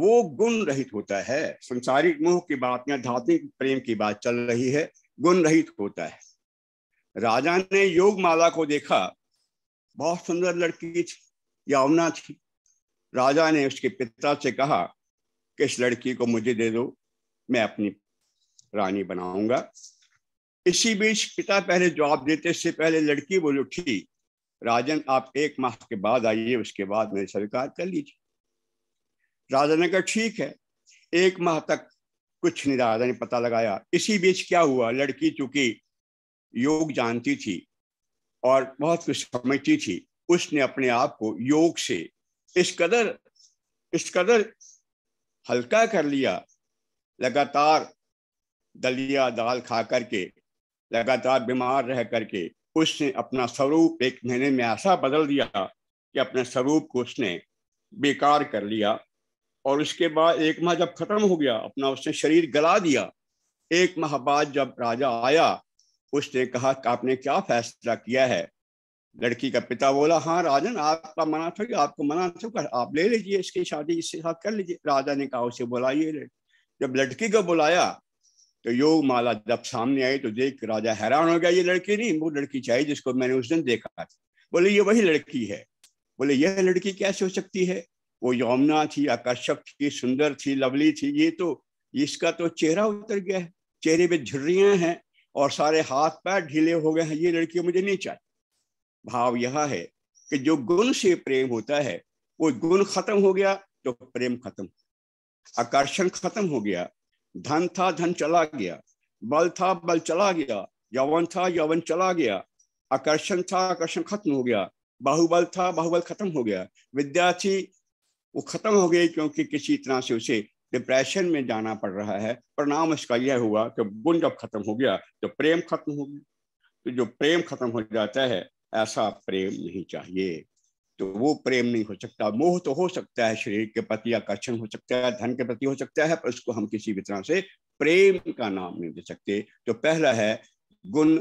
वो गुण रहित होता है संसारिक मोह की बात या धात्मिक प्रेम की बात चल रही है गुण रहित होता है राजा ने योग माला को देखा बहुत सुंदर लड़की थी यावना थी राजा ने उसके पिता से कहा कि इस लड़की को मुझे दे दो मैं अपनी रानी बनाऊंगा इसी बीच पिता पहले जवाब देते इससे पहले लड़की बोल उठी राजन आप एक माह के बाद आइए उसके बाद मेरे स्वीकार कर लीजिए राजा ने कहा ठीक है एक माह तक कुछ नहीं राजा ने पता लगाया इसी बीच क्या हुआ लड़की चूंकि योग जानती थी और बहुत कुछ समझती थी उसने अपने आप को योग से इस कदर इस कदर हल्का कर लिया लगातार दलिया दाल खा करके लगातार बीमार रह करके उसने अपना स्वरूप एक महीने में ऐसा बदल दिया कि अपने स्वरूप को उसने बेकार कर लिया और उसके बाद एक माह जब खत्म हो गया अपना उसने शरीर गला दिया एक माह बाद जब राजा आया उसने कहा कि आपने क्या फैसला किया है लड़की का पिता बोला हाँ राजन आपका मना था कि आपको मना था आप ले लीजिए इसकी शादी इसके साथ कर लीजिए राजा ने कहा उसे बुलाइए जब लड़की को बुलाया तो योग माला जब सामने आई तो देख राजा हैरान हो गया ये लड़की नहीं वो लड़की चाहिए जिसको मैंने उस दिन देखा था बोले ये वही लड़की है बोले यह लड़की कैसे हो सकती है वो यमुना थी आकर्षक थी सुंदर थी लवली थी ये तो इसका तो चेहरा उतर गया है चेहरे पे झुर्रियां हैं और सारे हाथ पैर ढीले हो गए हैं ये लड़की मुझे नहीं चाहिए भाव यह है कि जो गुण से प्रेम होता है वो गुण खत्म हो गया तो प्रेम खत्म आकर्षण खत्म हो गया धन था धन चला गया बल था बल चला गया यवन था यवन चला गया आकर्षण था आकर्षण खत्म हो गया बाहुबल था बाहुबल खत्म हो गया विद्यार्थी वो खत्म हो गई क्योंकि किसी तरह से उसे डिप्रेशन में जाना पड़ रहा है परिणाम इसका यह हुआ कि गुण जब खत्म हो गया तो प्रेम खत्म हो गया तो जो प्रेम खत्म हो जाता है ऐसा प्रेम नहीं चाहिए तो वो प्रेम नहीं हो सकता मोह तो हो सकता है शरीर के प्रति आकर्षण हो सकता है धन के प्रति हो सकता है पर उसको हम किसी भी तरह से प्रेम का नाम नहीं दे सकते तो पहला है गुण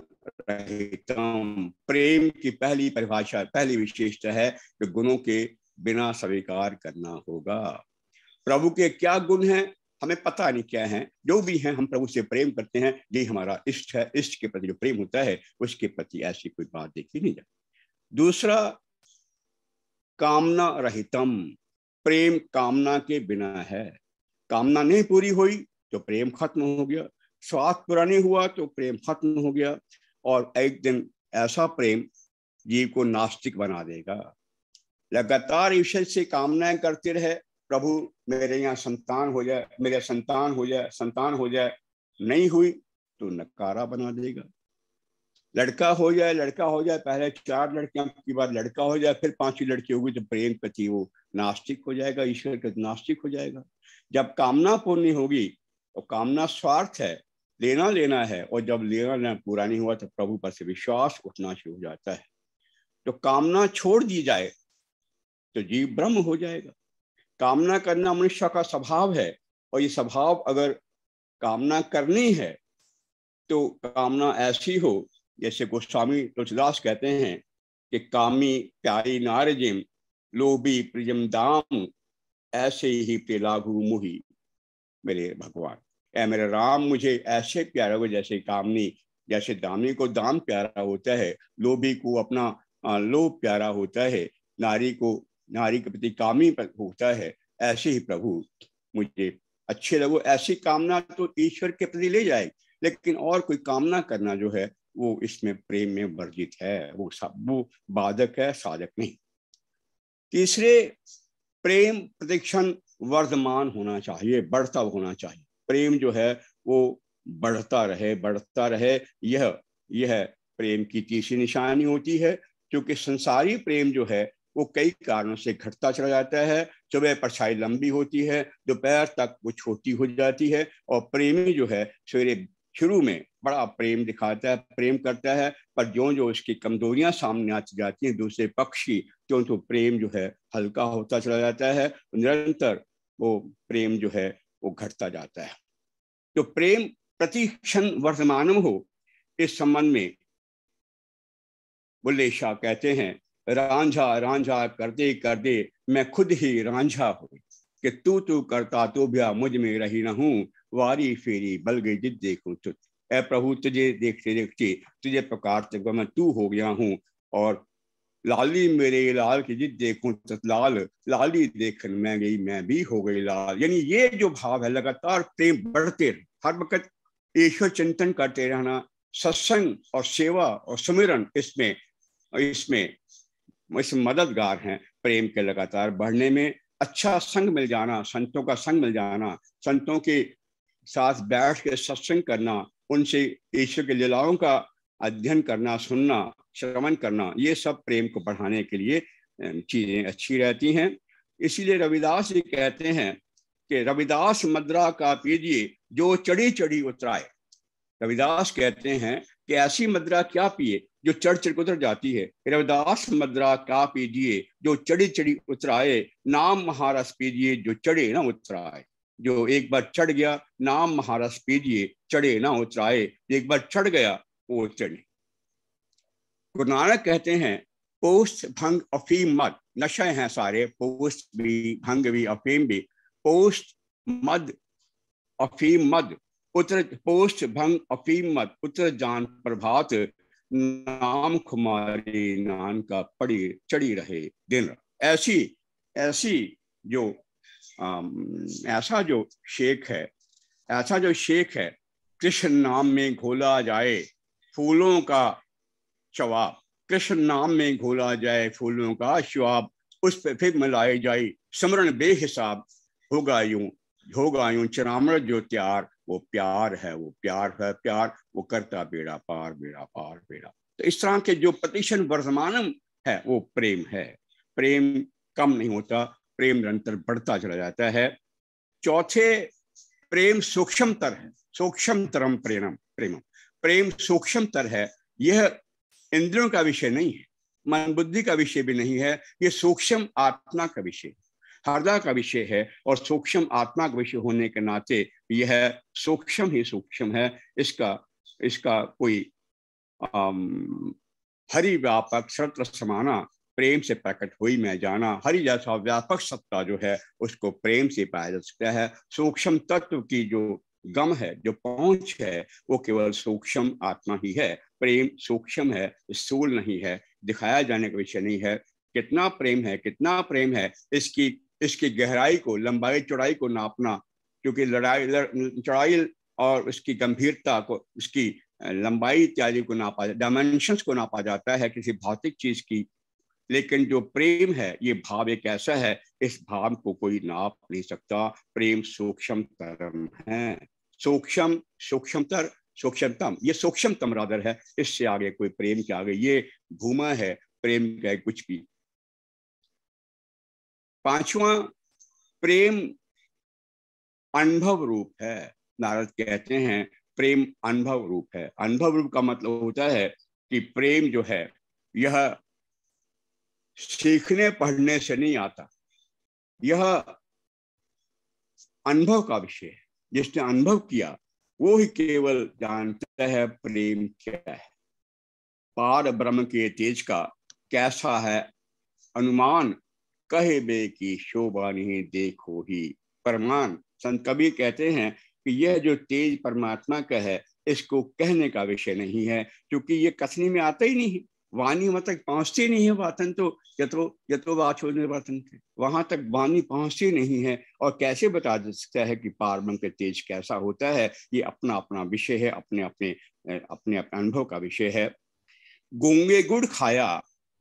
रहितम प्रेम की पहली परिभाषा पहली विशेषता है कि गुणों के बिना स्वीकार करना होगा प्रभु के क्या गुण हैं हमें पता नहीं क्या है जो भी है हम प्रभु से प्रेम करते हैं यही हमारा इष्ट है इष्ट के प्रति जो प्रेम होता है उसके प्रति ऐसी कोई बात देखी नहीं जाती दूसरा कामना रहितम प्रेम कामना के बिना है कामना नहीं पूरी हुई तो प्रेम खत्म हो गया स्वार्थ पूरा नहीं हुआ तो प्रेम खत्म हो गया और एक दिन ऐसा प्रेम जीव को नास्तिक बना देगा लगातार ईश्वर से कामनाएं करते रहे प्रभु मेरे यहाँ संतान हो जाए मेरे संतान हो जाए संतान हो जाए नहीं हुई तो नकारा बना देगा लड़का हो जाए लड़का हो जाए पहले चार लड़कियां की बात लड़का हो जाए फिर पांचवी लड़की होगी तो प्रेम प्रति वो नास्तिक हो जाएगा ईश्वर का नास्तिक हो जाएगा जब कामना पूर्णी होगी तो कामना स्वार्थ है लेना लेना है और जब लेना लेना पूरा नहीं हुआ तो प्रभु पर से विश्वास उठना शुरू हो जाता है तो कामना छोड़ दी जाए तो जीव ब्रह्म हो जाएगा कामना करना मनुष्य का स्वभाव है और ये स्वभाव अगर कामना करनी है तो कामना ऐसी हो जैसे गोस्वामी तुलसीदास कहते हैं कि कामी प्यारी नारजिम लोभी प्रियम दाम ऐसे ही प्रिलाघु मुही मेरे भगवान ऐ मेरे राम मुझे ऐसे प्यारा हो जैसे कामनी जैसे दामनी को दाम प्यारा होता है लोभी को अपना लोभ प्यारा होता है नारी को नारी के प्रति कामी होता है ऐसे ही प्रभु मुझे अच्छे लगो ऐसी कामना तो ईश्वर के प्रति ले जाएगी लेकिन और कोई कामना करना जो है वो इसमें प्रेम में वर्जित है वो सब वो बाधक है साधक नहीं तीसरे प्रेम प्रतिक्षण वर्धमान होना चाहिए बढ़ता होना चाहिए प्रेम जो है वो बढ़ता रहे बढ़ता रहे यह यह प्रेम की तीसरी निशानी होती है क्योंकि संसारी प्रेम जो है वो कई कारणों से घटता चला जाता है सुबह परछाई लंबी होती है दोपहर तक वो छोटी हो जाती है और प्रेमी जो है सवेरे शुरू में बड़ा प्रेम दिखाता है प्रेम करता है पर जो जो उसकी कमजोरियां सामने आती जाती हैं दूसरे पक्ष की त्यों तो प्रेम जो है हल्का होता चला जाता है निरंतर वो प्रेम जो है वो घटता जाता है तो प्रेम प्रति क्षण हो इस संबंध में बुल्ले शाह कहते हैं रांझा रांझा करते करते मैं खुद ही रांझा हूँ कि तू तू करता तो भी मुझ में रही ना हूँ वारी फेरी बल गई जिद देखूं तुझ ए प्रभु तुझे देखते देखते तुझे पकारते मैं तू हो गया हूँ और लाली मेरे लाल की जिद देखूं लाल लाली देखन मैं गई मैं भी हो गई लाल यानी ये जो भाव है लगातार प्रेम बढ़ते हर वक्त ईश्वर चिंतन करते रहना सत्संग और सेवा और सुमिरन इसमें इसमें इसमें मददगार हैं प्रेम के लगातार बढ़ने में अच्छा संग मिल जाना संतों का संग मिल जाना संतों के साथ बैठ के सत्संग करना उनसे ईश्वर के लीलाओं का अध्ययन करना सुनना श्रवण करना ये सब प्रेम को बढ़ाने के लिए चीजें अच्छी रहती हैं इसीलिए रविदास जी कहते हैं कि रविदास मद्रा का पीजिए जो चढ़ी चढ़ी उतराए रविदास कहते हैं कि ऐसी मद्रा क्या पिए जो चढ़ चढ़ उतर जाती है रविदास मद्रा का पीजिए जो चढ़ी चढ़ी उतराए नाम महारस पीजिए जो चढ़े ना उतराए जो एक बार चढ़ गया नाम महारस पीजिए चढ़े ना उतराए एक बार चढ़ गया वो चढ़े गुरु नानक कहते हैं पोस्ट भंग अफीम मद नशे हैं सारे पोस्ट भी भंग भी अफीम भी पोस्ट मद अफीम मद उतर पोस्ट भंग अफीम मत उतर जान प्रभात नाम कुमारी नान का पड़ी चढ़ी रहे दिन ऐसी ऐसी जो आ, ऐसा जो शेख है ऐसा जो शेख है कृष्ण नाम में घोला जाए फूलों का शवाब कृष्ण नाम में घोला जाए फूलों का शवाब उस पर फिर मिलाए जाए स्मरण बेहिसाब होगा यूं होगा यूं चिरामृत जो त्यार वो प्यार है वो प्यार है प्यार वो करता बेड़ा पार बेड़ा पार बेड़ा तो इस तरह के जो प्रतिशन वर्धमानम है वो प्रेम है प्रेम कम नहीं होता प्रेम निरंतर बढ़ता चला जाता है चौथे प्रेम सूक्ष्मतर है सूक्ष्मतरम प्रेम प्रेम प्रेम सूक्ष्मतर है यह इंद्रियों का विषय नहीं है मन बुद्धि का विषय भी नहीं है यह सूक्ष्म आत्मा का विषय है हृदय का विषय है और सूक्ष्म आत्मा का विषय होने के नाते यह सूक्ष्म ही सूक्ष्म है इसका इसका कोई हरि व्यापक सत्र समाना प्रेम से प्रकट हुई मैं जाना हरि जैसा व्यापक सत्ता जो है उसको प्रेम से पाया जा सकता है सूक्ष्म तत्व की जो गम है जो पहुंच है वो केवल सूक्ष्म आत्मा ही है प्रेम सूक्ष्म है स्थूल नहीं है दिखाया जाने का विषय नहीं है कितना प्रेम है कितना प्रेम है इसकी इसकी गहराई को लंबाई चौड़ाई को नापना क्योंकि लड़ाई लड़, चौड़ाई और उसकी गंभीरता को उसकी लंबाई इत्यादि को नापा डायमेंशंस को नापा जाता है किसी भौतिक चीज की लेकिन जो प्रेम है ये भाव एक ऐसा है इस भाव को कोई नाप नहीं सकता प्रेम सूक्ष्म है सूक्ष्म सूक्ष्मतर सूक्ष्मतम ये सूक्ष्मतम रादर है इससे आगे कोई प्रेम के आगे ये भूमा है प्रेम का कुछ भी पांचवा प्रेम अनुभव रूप है नारद कहते हैं प्रेम अनुभव रूप है अनुभव रूप का मतलब होता है कि प्रेम जो है यह सीखने पढ़ने से नहीं आता यह अनुभव का विषय है जिसने अनुभव किया वो ही केवल जानता है प्रेम क्या है पार ब्रह्म के तेज का कैसा है अनुमान कहे बे की शोभा नहीं देखो ही प्रमाण संत कबीर कहते हैं कि यह जो तेज परमात्मा का है इसको कहने का विषय नहीं है क्योंकि ये कथनी में आता ही नहीं वाणी वहां तक पहुंचती नहीं है वातन तो यथो यथो वाचो निर्वातन थे वहां तक वाणी पहुंचती नहीं है और कैसे बता सकता है कि पारवन का तेज कैसा होता है ये अपना अपना विषय है अपने अपने अपने अपने अनुभव का विषय है गोंगे गुड़ खाया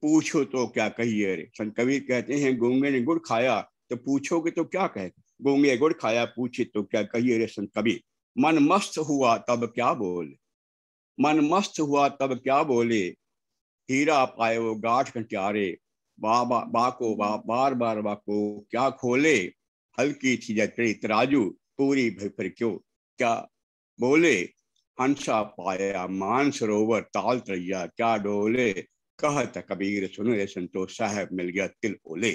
पूछो तो क्या कहिए अरे संत कबीर कहते हैं गोंगे ने गुड़ खाया तो पूछोगे तो क्या कहे गोंगे गुड़ खाया पूछे तो क्या कहिए अरे संत कबीर मन मस्त हुआ तब क्या बोले मन मस्त हुआ तब क्या बोले हीरा पाए वो गाठ कंट्यारे बाबा बाको बा, बार बार बाको क्या खोले हल्की थी जकड़ी तराजू पूरी भर क्यों क्या बोले हंसा पाया मान सरोवर ताल त्रैया क्या डोले कहा था कबीर सुनो ये संतोष साहब मिल गया तिल ओले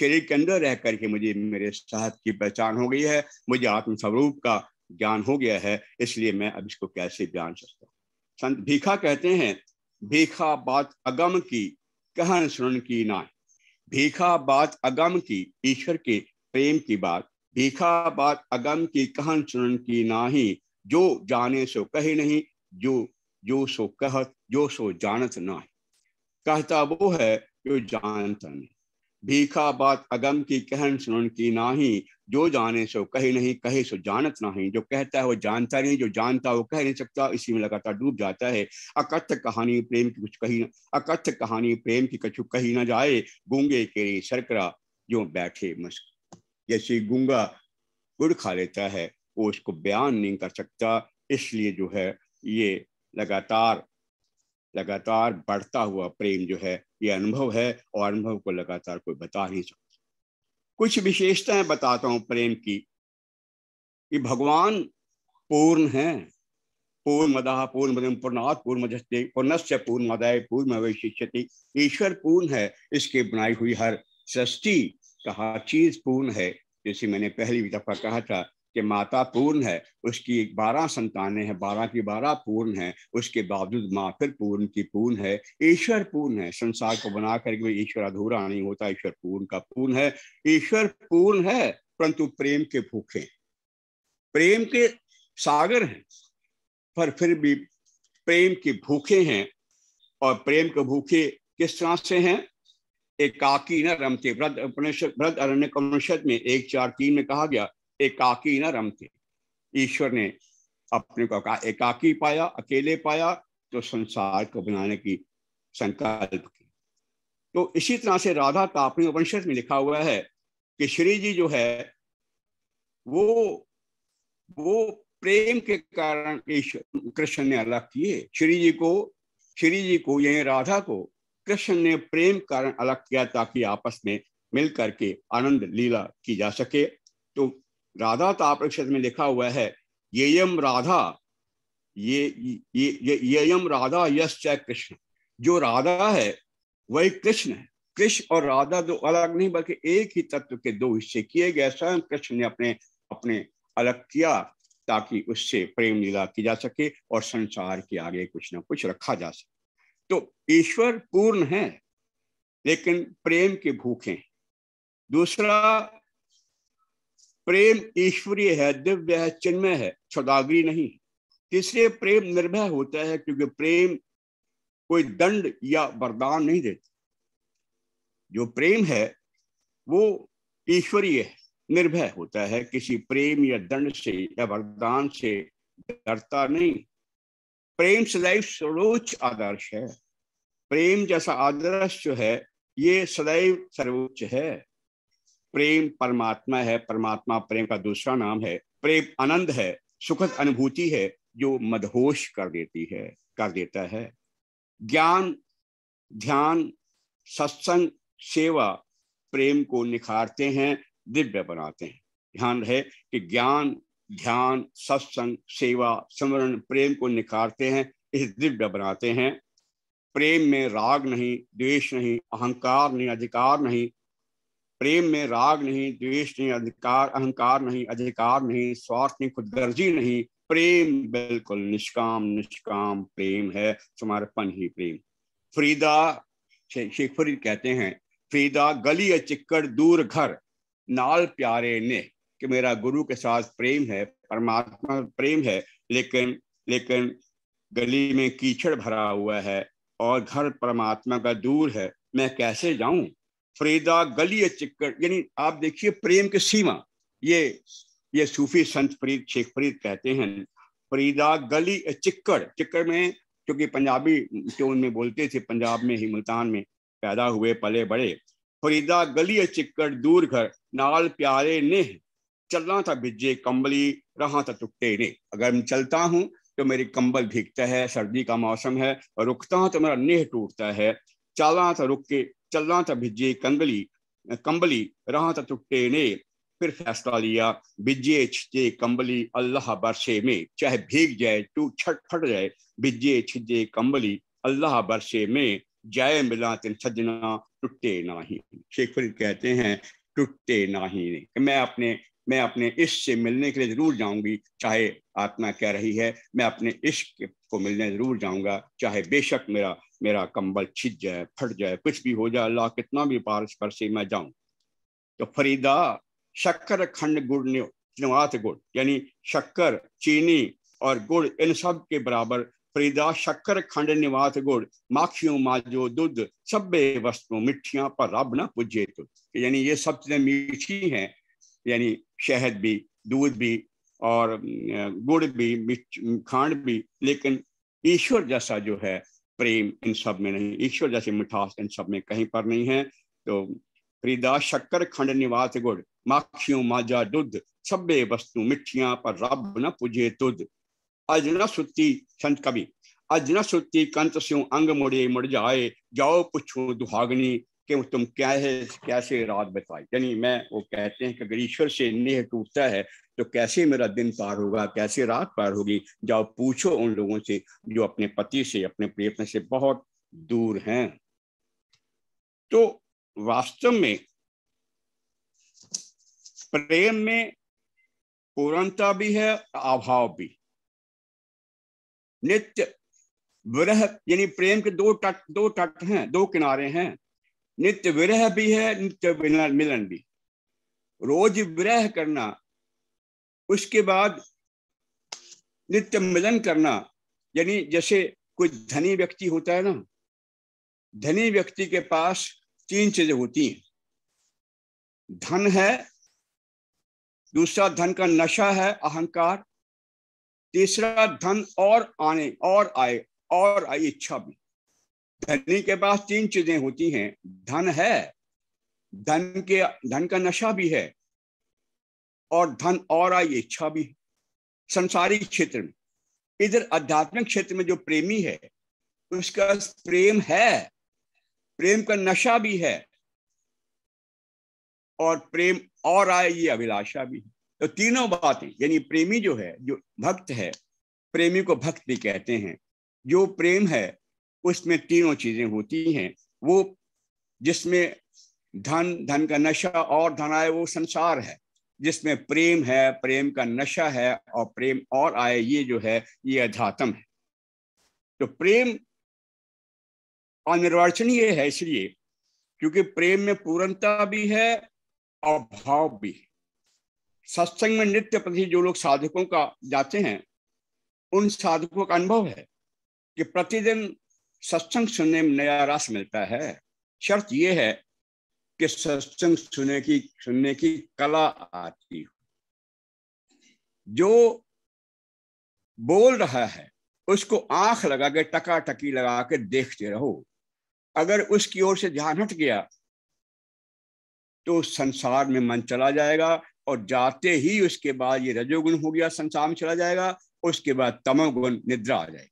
शरीर के अंदर रह करके मुझे मेरे साहब की पहचान हो गई है मुझे आत्मस्वरूप का ज्ञान हो गया है इसलिए मैं अब इसको कैसे जान सकता हूँ संत भीखा कहते हैं भीखा बात अगम की कहन सुन की ना भीखा बात अगम की ईश्वर के प्रेम की बात भीखा बात अगम की कहन सुन की ही जो जाने सो कहे नहीं जो जो सो कहत जो सो जानत नाही कहता वो है जो जानता नहीं भीखा बात अगम की कहन सुन की नाही जो जाने सो कहे नहीं कहे सो जानत नहीं जो कहता है वो जानता नहीं जो जानता वो कह नहीं सकता इसी में लगातार डूब जाता है अकथ कहानी प्रेम की कुछ कही अकथ कहानी प्रेम की कछु कही ना जाए गूंगे के लिए सरकरा जो बैठे मस्क जैसे गूंगा गुड़ खा लेता है वो उसको बयान नहीं कर सकता इसलिए जो है ये लगातार लगातार बढ़ता हुआ प्रेम जो है ये अनुभव है और अनुभव को लगातार कोई बता नहीं सकता कुछ विशेषताएं बताता हूं प्रेम की कि भगवान पूर्ण है पूर्ण मदाह पूर्ण मदम पूर्णात पूर्ण मजस्ते पूर्णस्य पूर्ण मदाय पूर्ण अवशिष्यति ईश्वर पूर्ण है इसके बनाई हुई हर सृष्टि का हर चीज पूर्ण है जैसे मैंने पहली दफा कहा था कि माता पूर्ण है उसकी बारह संतानें हैं बारह की बारह पूर्ण है उसके बावजूद माँ फिर पूर्ण की पूर्ण है ईश्वर पूर्ण है संसार को बना करके ईश्वर अधूरा नहीं होता ईश्वर पूर्ण का पूर्ण है ईश्वर पूर्ण है परंतु प्रेम के भूखे प्रेम के सागर हैं पर फिर भी प्रेम के भूखे हैं और प्रेम के भूखे किस तरह से हैं काकी न रमते व्रत उपनिषद व्रत अरण्य उपनिषद में एक चार तीन में कहा गया एकाकी न रमते ईश्वर ने अपने को कहा एकाकी पाया अकेले पाया तो संसार को बनाने की संकल्प की तो इसी तरह से राधा तापनी उपनिषद में लिखा हुआ है कि श्री जी जो है वो वो प्रेम के कारण कृष्ण ने अलग किए श्री जी को श्री जी को यही राधा को कृष्ण ने प्रेम कारण अलग किया ताकि आपस में मिल करके आनंद लीला की जा सके तो राधा क्षेत्र में लिखा हुआ है ये यम राधा ये ये ये, यम राधा यश चाहे कृष्ण जो राधा है वही कृष्ण है कृष्ण और राधा दो अलग नहीं बल्कि एक ही तत्व के दो हिस्से किए गए स्वयं कृष्ण ने अपने अपने अलग किया ताकि उससे प्रेम लीला की जा सके और संसार के आगे कुछ ना कुछ रखा जा सके तो ईश्वर पूर्ण है लेकिन प्रेम के भूखे दूसरा प्रेम ईश्वरीय है दिव्य है चिन्मय है सौदागरी नहीं तीसरे प्रेम निर्भय होता है क्योंकि प्रेम कोई दंड या वरदान नहीं देता जो प्रेम है वो ईश्वरीय निर्भय होता है किसी प्रेम या दंड से या वरदान से डरता नहीं प्रेम सदैव सर्वोच्च आदर्श है प्रेम जैसा आदर्श जो है ये सदैव सर्वोच्च है प्रेम परमात्मा है परमात्मा प्रेम का दूसरा नाम है प्रेम आनंद है सुखद अनुभूति है जो मदहोश कर देती है कर देता है ज्ञान ध्यान सत्संग सेवा प्रेम को निखारते हैं दिव्य बनाते हैं ध्यान रहे कि ज्ञान ध्यान सत्संग सेवा स्मरण प्रेम को निखारते हैं इस दिव्य बनाते हैं प्रेम में राग नहीं द्वेष नहीं अहंकार नहीं अधिकार नहीं प्रेम में राग नहीं द्वेष नहीं अधिकार अहंकार नहीं अधिकार नहीं स्वार्थ नहीं खुदगर्जी नहीं प्रेम बिल्कुल निष्काम निष्काम प्रेम है समर्पण ही प्रेम फरीदा शेख फरीद कहते हैं फरीदा गली या चिक्कड़ दूर घर नाल प्यारे ने कि मेरा गुरु के साथ प्रेम है परमात्मा प्रेम है लेकिन लेकिन गली में कीचड़ भरा हुआ है और घर परमात्मा का दूर है मैं कैसे जाऊं फरीदा गली चिक्कड़ यानी आप देखिए प्रेम की सीमा ये ये सूफी संत फरीद शेख फरीद कहते हैं फरीदा गली चिक्कड़ चिक्कड़ में क्योंकि पंजाबी जो उनमें बोलते थे पंजाब में ही मुल्तान में पैदा हुए पले बड़े फरीदा गली चिक्कड़ दूर घर नाल प्यारे ने चलना था भिज्जे कंबली रहा था टुकटे ने अगर मैं चलता हूँ तो मेरी कंबल भीगता है सर्दी का मौसम है रुकता हूँ तो मेरा नेह टूटता है चला था रुक के चलना था भिजे कंगली कंबली रहा था टुट्टे ने फिर फैसला लिया बिज्जे छिजे कंबली अल्लाह बरसे में चाहे भीग जाए टू छट फट जाए बिज्जे छिजे कंबली अल्लाह बरसे में जय मिला तिन छजना टुटे नाही शेख फरीद कहते हैं टुटे नाही ने मैं अपने मैं अपने इश्क से मिलने के लिए जरूर जाऊंगी चाहे आत्मा कह रही है मैं अपने इश्क को मिलने जरूर जाऊंगा चाहे बेशक मेरा मेरा कंबल छिट जाए फट जाए कुछ भी हो जाए अल्लाह कितना भी बारिश पर से मैं जाऊं तो फरीदा शक्कर खंड गुड़ ने नवात गुड़ यानी शक्कर चीनी और गुड़ इन सब के बराबर फरीदा शक्कर खंड निवात गुड़ माखियों माजो दूध सब्बे वस्तुओं मिठियां पर रब ना पूजे तो यानी ये सब चीजें मीठी हैं यानी शहद भी दूध भी और गुड़ भी खांड भी लेकिन ईश्वर जैसा जो है प्रेम इन सब में नहीं ईश्वर जैसी मिठास इन सब में कहीं पर नहीं है तो प्रीदा शक्कर खंड निवास गुड़ माखियों माजा दुध सबे वस्तु मिठिया पर रब न पुजे तुद अजना सुती संत कवि अजना सुती कंत स्यों अंग मुड़े मुड़ जाए जाओ पुछो दुहागनी कि तुम क्या है कैसे रात बताई यानी मैं वो कहते हैं कि अगर ईश्वर से नेह टूटता है तो कैसे मेरा दिन पार होगा कैसे रात पार होगी जाओ पूछो उन लोगों से जो अपने पति से अपने प्रयत्न से बहुत दूर हैं तो वास्तव में प्रेम में पूर्णता भी है अभाव भी नित्य विरह यानी प्रेम के दो तट दो तट हैं दो किनारे हैं नित्य विरह भी है नित्य मिलन भी रोज विरह करना उसके बाद नित्य मिलन करना यानी जैसे कोई धनी व्यक्ति होता है ना धनी व्यक्ति के पास तीन चीजें होती हैं धन है दूसरा धन का नशा है अहंकार तीसरा धन और आने और आए और आई इच्छा भी धनी के पास तीन चीजें होती हैं धन है धन के धन का नशा भी है और धन और आई इच्छा भी है संसारी क्षेत्र में इधर आध्यात्मिक क्षेत्र में जो प्रेमी है उसका प्रेम है प्रेम का नशा भी है और प्रेम और आए ये अभिलाषा भी है तो तीनों बातें यानी प्रेमी जो है जो भक्त है प्रेमी को भक्त भी कहते हैं जो प्रेम है उसमें तीनों चीजें होती हैं वो जिसमें धन धन का नशा और धन आए वो संसार है जिसमें प्रेम है प्रेम का नशा है और प्रेम और आए ये जो है ये अध्यात्म है तो प्रेम अनिर्वाचनीय है इसलिए क्योंकि प्रेम में पूर्णता भी है और भाव भी सत्संग में नित्य प्रति जो लोग साधकों का जाते हैं उन साधकों का अनुभव है कि प्रतिदिन सत्संग सुनने में नया रस मिलता है शर्त यह है कि सत्संग सुनने की सुनने की कला आती हो जो बोल रहा है उसको आंख लगा के टका टकी लगा के देखते रहो अगर उसकी ओर से ध्यान हट गया तो संसार में मन चला जाएगा और जाते ही उसके बाद ये रजोगुण हो गया संसार में चला जाएगा उसके बाद तमोगुण निद्रा आ जाएगी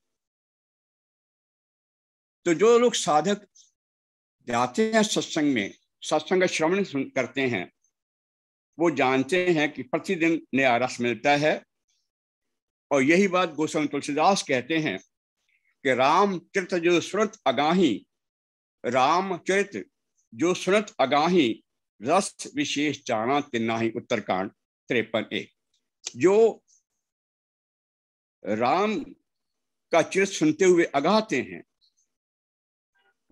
तो जो लोग साधक जाते हैं सत्संग में सत्संग का श्रवण करते हैं वो जानते हैं कि प्रतिदिन नया रस मिलता है और यही बात गोस्वामी तुलसीदास कहते हैं कि राम चरित जो सुनत अगाही राम चरित जो सुनत अगाही रस विशेष जाना ही उत्तरकांड त्रेपन एक जो राम का चरित सुनते हुए अगाते हैं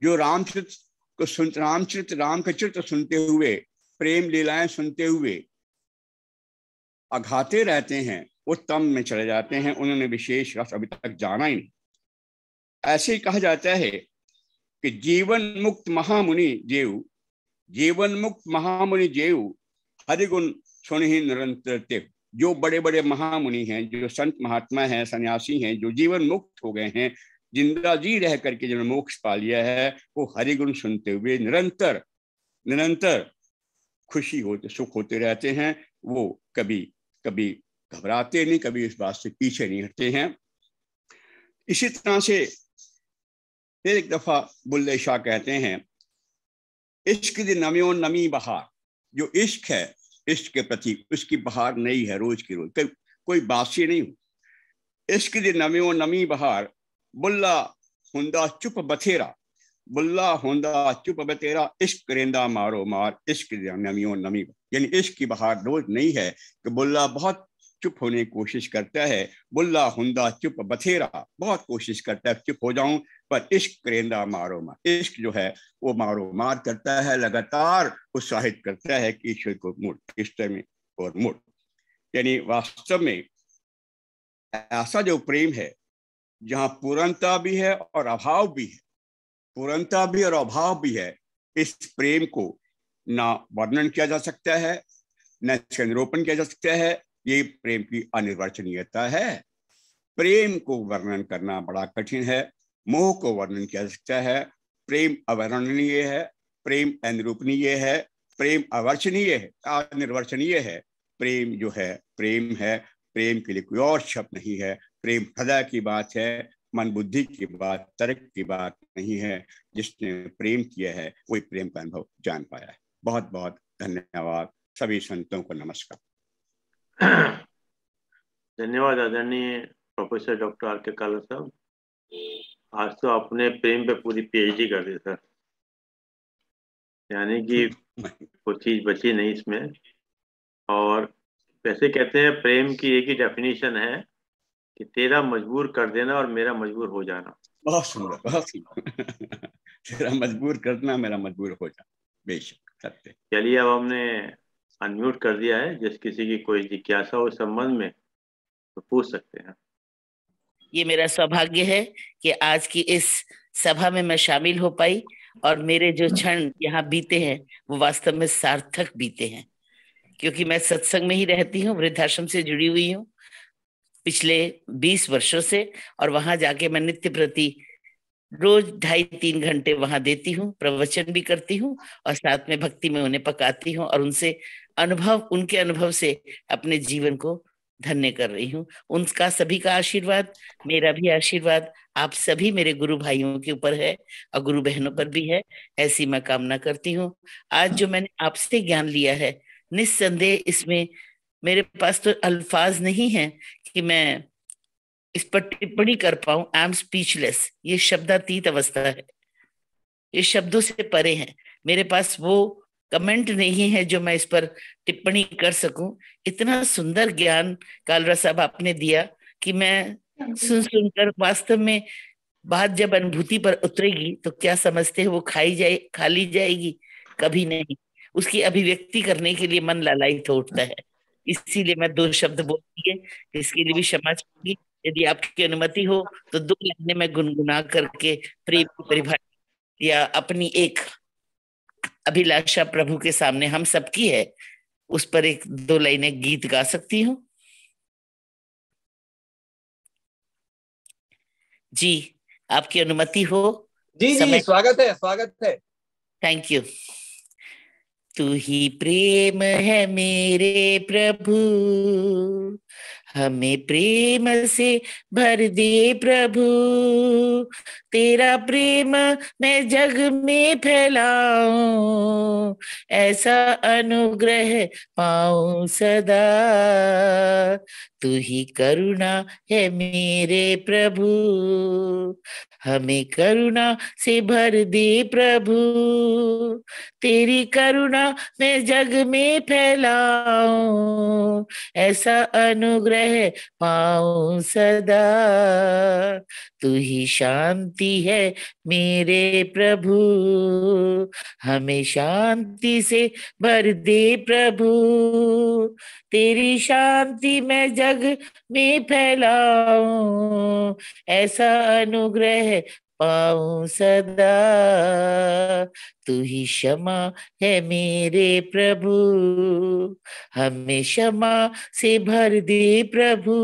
जो रामचरित को सुन रामचरित राम का चित्र सुनते हुए प्रेम लीलाएं सुनते हुए अघाते रहते हैं वो तम में चले जाते हैं उन्होंने विशेष रस अभी तक जाना ही नहीं ऐसे ही कहा जाता है कि जीवन मुक्त महामुनि जेऊ जीवन मुक्त महामुनि जेऊ हरिगुण सुन ही निरंतर जो बड़े बड़े महामुनि हैं जो संत महात्मा हैं सन्यासी हैं जो जीवन मुक्त हो गए हैं जिंदा जी रह करके जिन्होंने मोक्ष पा लिया है वो हरिगुण सुनते हुए निरंतर निरंतर खुशी होते सुख होते रहते हैं वो कभी कभी घबराते नहीं कभी इस बात से पीछे नहीं हटते हैं इसी तरह से फिर एक दफा बुल्ले शाह कहते हैं इश्क नमियो नमी बहार जो इश्क है इश्क के प्रति उसकी बहार नई है रोज की रोज कोई बासी नहीं हो इश्क और नमी बहार बुल्ला हुंदा चुप बथेरा बुल्ला हुंदा चुप बथेरा इश्क करेंदा मारो मार इश्क नमियो नमी यानी इश्क की बहार रोज नहीं है कि बुल्ला बहुत चुप होने की कोशिश करता है बुल्ला हुंदा चुप बथेरा बहुत कोशिश करता है चुप हो जाऊं पर इश्क करेंदा मारो मार इश्क जो है वो मारो मार करता है लगातार उत्साहित करता है कि ईश्वर को मुड़ रिश्ते में और मुड़ यानी वास्तव में ऐसा जो प्रेम है जहां पूर्णता भी है और अभाव भी है पूर्णता भी और अभाव भी है इस प्रेम को ना वर्णन किया जा सकता है न चंद्रोपण किया जा सकता है ये प्रेम की अनिर्वचनीयता है प्रेम को वर्णन करना बड़ा कठिन है मोह को वर्णन किया जा सकता है प्रेम अवर्णनीय है प्रेम अनुरूपणीय है प्रेम अवर्चनीय है अनिर्वचनीय है प्रेम जो है प्रेम है प्रेम के लिए कोई और शब्द नहीं है प्रेम हृदय की बात है मन बुद्धि की बात तर्क की बात नहीं है जिसने प्रेम किया है वही प्रेम का अनुभव जान पाया है बहुत बहुत धन्यवाद सभी संतों को नमस्कार धन्यवाद आदरणीय प्रोफेसर डॉक्टर आर के काला साहब आज तो आपने प्रेम पे पूरी पीएचडी कर दी सर यानी कि कोई चीज बची नहीं इसमें और वैसे कहते हैं प्रेम की एक ही डेफिनेशन है कि तेरा मजबूर कर देना और मेरा मजबूर हो जाना बहुत सुंदर बहुत सुंदर तेरा मजबूर करना मेरा मजबूर हो जाना बेशक सत्य चलिए अब हमने अनम्यूट कर दिया है जिस किसी की कोई जिज्ञासा हो संबंध में तो पूछ सकते हैं ये मेरा सौभाग्य है कि आज की इस सभा में मैं शामिल हो पाई और मेरे जो क्षण यहाँ बीते हैं वो वास्तव में सार्थक बीते हैं क्योंकि मैं सत्संग में ही रहती हूँ वृद्धाश्रम से जुड़ी हुई हूँ पिछले बीस वर्षों से और वहां जाके मैं नित्य प्रति रोज ढाई तीन घंटे वहां देती हूँ प्रवचन भी करती हूँ और साथ में भक्ति में उन्हें पकाती हूँ और उनसे अनुभव उनके अनुभव से अपने जीवन को धन्य कर रही हूँ उनका सभी का आशीर्वाद मेरा भी आशीर्वाद आप सभी मेरे गुरु भाइयों के ऊपर है और गुरु बहनों पर भी है ऐसी मैं कामना करती हूँ आज जो मैंने आपसे ज्ञान लिया है निस्संदेह इसमें मेरे पास तो अल्फाज नहीं है कि मैं इस पर टिप्पणी कर पाऊं आई एम स्पीचलेस ये शब्दातीत अवस्था है ये शब्दों से परे हैं मेरे पास वो कमेंट नहीं है जो मैं इस पर टिप्पणी कर सकूं इतना सुंदर ज्ञान कालरा साहब आपने दिया कि मैं सुन सुनकर वास्तव में बात जब अनुभूति पर उतरेगी तो क्या समझते हैं वो खाई जाए खा ली जाएगी कभी नहीं उसकी अभिव्यक्ति करने के लिए मन लालाई तो उठता है इसीलिए मैं दो शब्द बोलती है इसके लिए भी क्षमा चाहूंगी यदि आपकी अनुमति हो तो दो लाइने में गुनगुना करके प्रेम या अपनी एक अभिलाषा प्रभु के सामने हम सबकी है उस पर एक दो लाइने गीत गा सकती हूँ जी आपकी अनुमति हो जी जी स्वागत है स्वागत है थैंक यू तू ही प्रेम है मेरे प्रभु हमें प्रेम से भर दे प्रभु तेरा प्रेम मैं जग में फैलाऊ ऐसा अनुग्रह पाऊ सदा तू ही करुणा है मेरे प्रभु हमें करुणा से भर दे प्रभु तेरी करुणा मैं जग में फैलाऊं ऐसा अनुग्रह पाऊं सदा तू ही शांति है मेरे प्रभु हमें शांति से भर दे प्रभु तेरी शांति मैं जग में फैलाऊं ऐसा अनुग्रह है पाऊं सदा तू ही क्षमा है मेरे प्रभु हमें क्षमा से भर दे प्रभु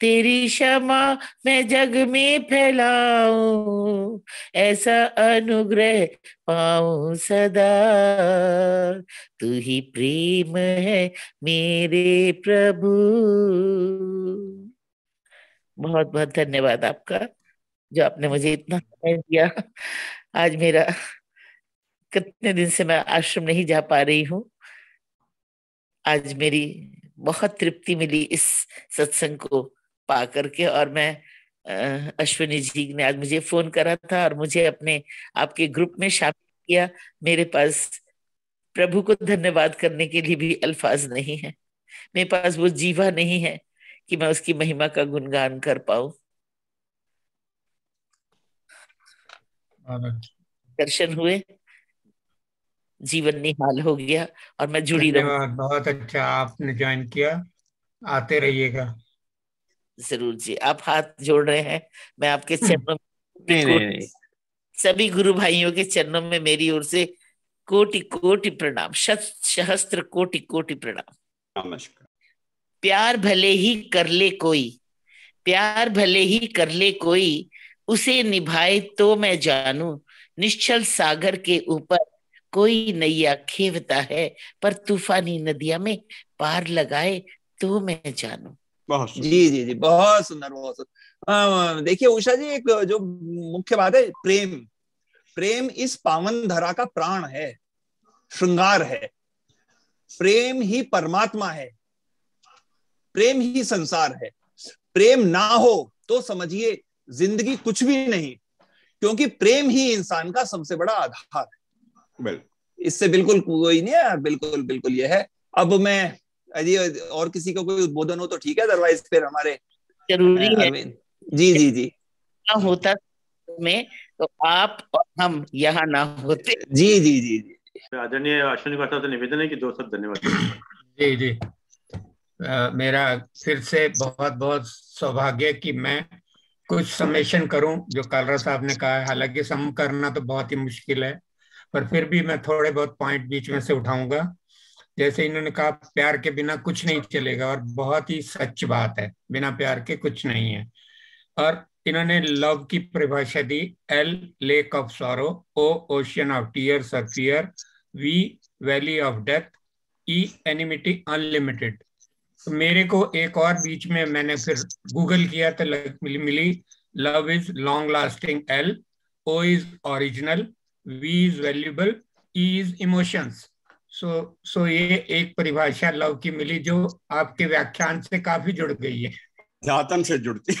तेरी क्षमा मैं जग में फैलाऊं ऐसा अनुग्रह पाऊं सदा तू ही प्रेम है मेरे प्रभु बहुत बहुत धन्यवाद आपका जो आपने मुझे इतना समय दिया आज मेरा कितने दिन से मैं आश्रम नहीं जा पा रही हूँ आज मेरी बहुत तृप्ति मिली इस सत्संग को पा करके और मैं अश्विनी जी ने आज मुझे फोन करा था और मुझे अपने आपके ग्रुप में शामिल किया मेरे पास प्रभु को धन्यवाद करने के लिए भी अल्फाज नहीं है मेरे पास वो जीवा नहीं है कि मैं उसकी महिमा का गुणगान कर पाऊँ हाँ। दर्शन हुए जीवन निहाल हो गया और मैं जुड़ी धन्यवाद बहुत अच्छा आपने ज्वाइन किया आते रहिएगा जरूर जी आप हाथ जोड़ रहे हैं मैं आपके हम्म। चरणों में सभी गुरु भाइयों के चरणों में मेरी ओर से कोटि कोटि प्रणाम सहस्त्र कोटि कोटि प्रणाम नमस्कार प्यार भले ही कर ले कोई प्यार भले ही कर ले कोई उसे निभाए तो मैं जानू निश्चल सागर के ऊपर कोई नैया खेवता है पर तूफानी नदिया में पार लगाए तो मैं जानू बहुत जी जी जी बहुत सुंदर बहुत सुंदर हाँ, हाँ, देखिए उषा जी एक जो मुख्य बात है प्रेम प्रेम इस पावन धरा का प्राण है श्रृंगार है प्रेम ही परमात्मा है प्रेम ही संसार है प्रेम ना हो तो समझिए जिंदगी कुछ भी नहीं क्योंकि प्रेम ही इंसान का सबसे बड़ा आधार है इससे बिल्कुल कोई नहीं है बिल्कुल बिल्कुल ये है अब मैं यदि और किसी का को कोई उद्बोधन हो तो ठीक है अदरवाइज फिर हमारे जरूरी है जी जी जी होता में तो आप और हम यहाँ ना होते जी जी जी जी आदरणीय अश्विनी पाठक से तो निवेदन है कि दो सब धन्यवाद जी जी आ, मेरा फिर से बहुत बहुत सौभाग्य कि मैं कुछ समेशन करूं जो कालरा साहब ने कहा है हालांकि सम करना तो बहुत ही मुश्किल है पर फिर भी मैं थोड़े बहुत पॉइंट बीच में से उठाऊंगा जैसे इन्होंने कहा प्यार के बिना कुछ नहीं चलेगा और बहुत ही सच बात है बिना प्यार के कुछ नहीं है और इन्होंने लव की परिभाषा the L lake of sorrow O ocean of tears और fear V valley of death E enmity unlimited तो मेरे को एक और बीच में मैंने फिर गूगल किया तो मिली मिली love is long lasting L O is original V is valuable E is emotions so so ये एक परिभाषा लव की मिली जो आपके व्याख्यान से काफी जुड़ गई है ध्यान से जुड़ती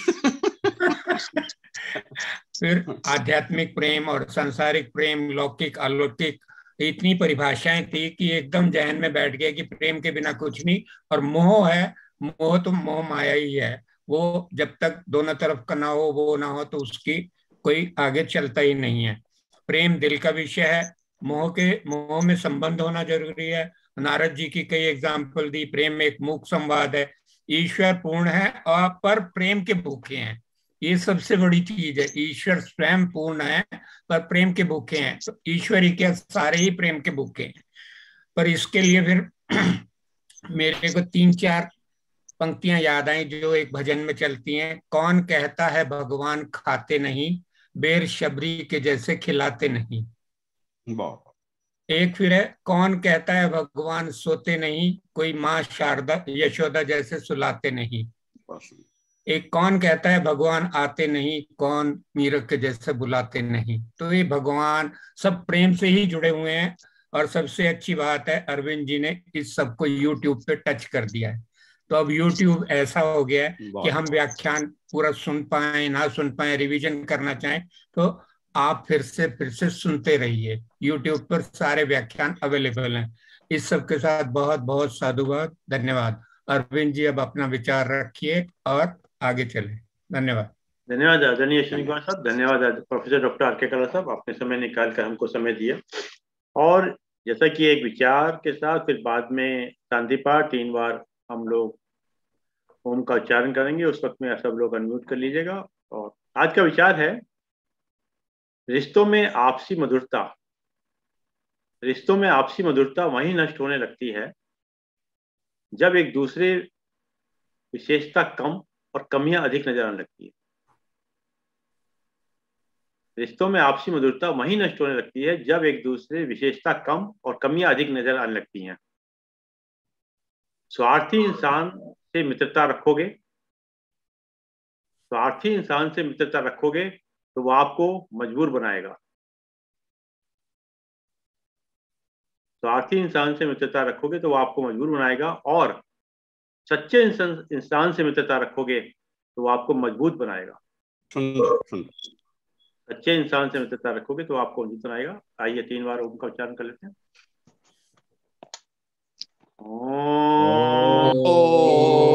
फिर आध्यात्मिक प्रेम और सांसारिक प्रेम लौकिक अलौकिक इतनी परिभाषाएं थी कि एकदम जहन में बैठ गया कि प्रेम के बिना कुछ नहीं और मोह है मोह तो मोह माया ही है वो जब तक दोनों तरफ का ना हो वो ना हो तो उसकी कोई आगे चलता ही नहीं है प्रेम दिल का विषय है मोह के मोह में संबंध होना जरूरी है नारद जी की कई एग्जाम्पल दी प्रेम में एक मुख संवाद है ईश्वर पूर्ण है और पर प्रेम के भूखे हैं ये सबसे बड़ी चीज है ईश्वर स्वयं पूर्ण है पर प्रेम के भूखे हैं तो ईश्वरी के सारे ही प्रेम के भूखे हैं पर इसके लिए फिर मेरे को तीन चार पंक्तियां याद आई जो एक भजन में चलती हैं कौन कहता है भगवान खाते नहीं बेर शबरी के जैसे खिलाते नहीं एक फिर है कौन कहता है भगवान सोते नहीं कोई माँ शारदा यशोदा जैसे सुलाते नहीं एक कौन कहता है भगवान आते नहीं कौन मीरक के जैसे बुलाते नहीं तो ये भगवान सब प्रेम से ही जुड़े हुए हैं और सबसे अच्छी बात है अरविंद जी ने इस सबको यूट्यूब पे टच कर दिया है तो अब यूट्यूब ऐसा हो गया है कि हम व्याख्यान पूरा सुन पाए ना सुन पाए रिविजन करना चाहें तो आप फिर से फिर से सुनते रहिए यूट्यूब पर सारे व्याख्यान अवेलेबल हैं इस सब के साथ बहुत बहुत साधुवाद धन्यवाद अरविंद जी अब अपना विचार रखिए और आगे चले धन्यवाद धन्यवाद आदरणीय श्री कुमार साहब धन्यवाद प्रोफेसर डॉक्टर आर के कला साहब आपने समय निकाल कर हमको समय दिया और जैसा कि एक विचार के साथ फिर बाद में शांति पाठ तीन बार हम लोग ओम का उच्चारण करेंगे उस वक्त में सब लोग अनम्यूट कर लीजिएगा और आज का विचार है रिश्तों में आपसी मधुरता रिश्तों में आपसी मधुरता वहीं नष्ट होने लगती है जब एक दूसरे विशेषता कम और कमियां अधिक नजर आने लगती है रिश्तों में आपसी मधुरता वहीं नष्ट होने लगती है जब एक दूसरे विशेषता कम और कमियां अधिक नजर आने लगती हैं स्वार्थी इंसान से मित्रता रखोगे स्वार्थी इंसान से मित्रता रखोगे तो वो आपको मजबूर बनाएगा स्वार्थी इंसान से मित्रता रखोगे तो वो आपको मजबूर बनाएगा और सच्चे इंसान से मित्रता रखोगे तो वो आपको मजबूत बनाएगा सच्चे इंसान से मित्रता रखोगे तो आपको मजबूत बनाएगा आइए तीन बार ओम का उच्चारण कर लेते हैं ओ, ओ, ओ, ओ, ओ, ओ, ओ, ओ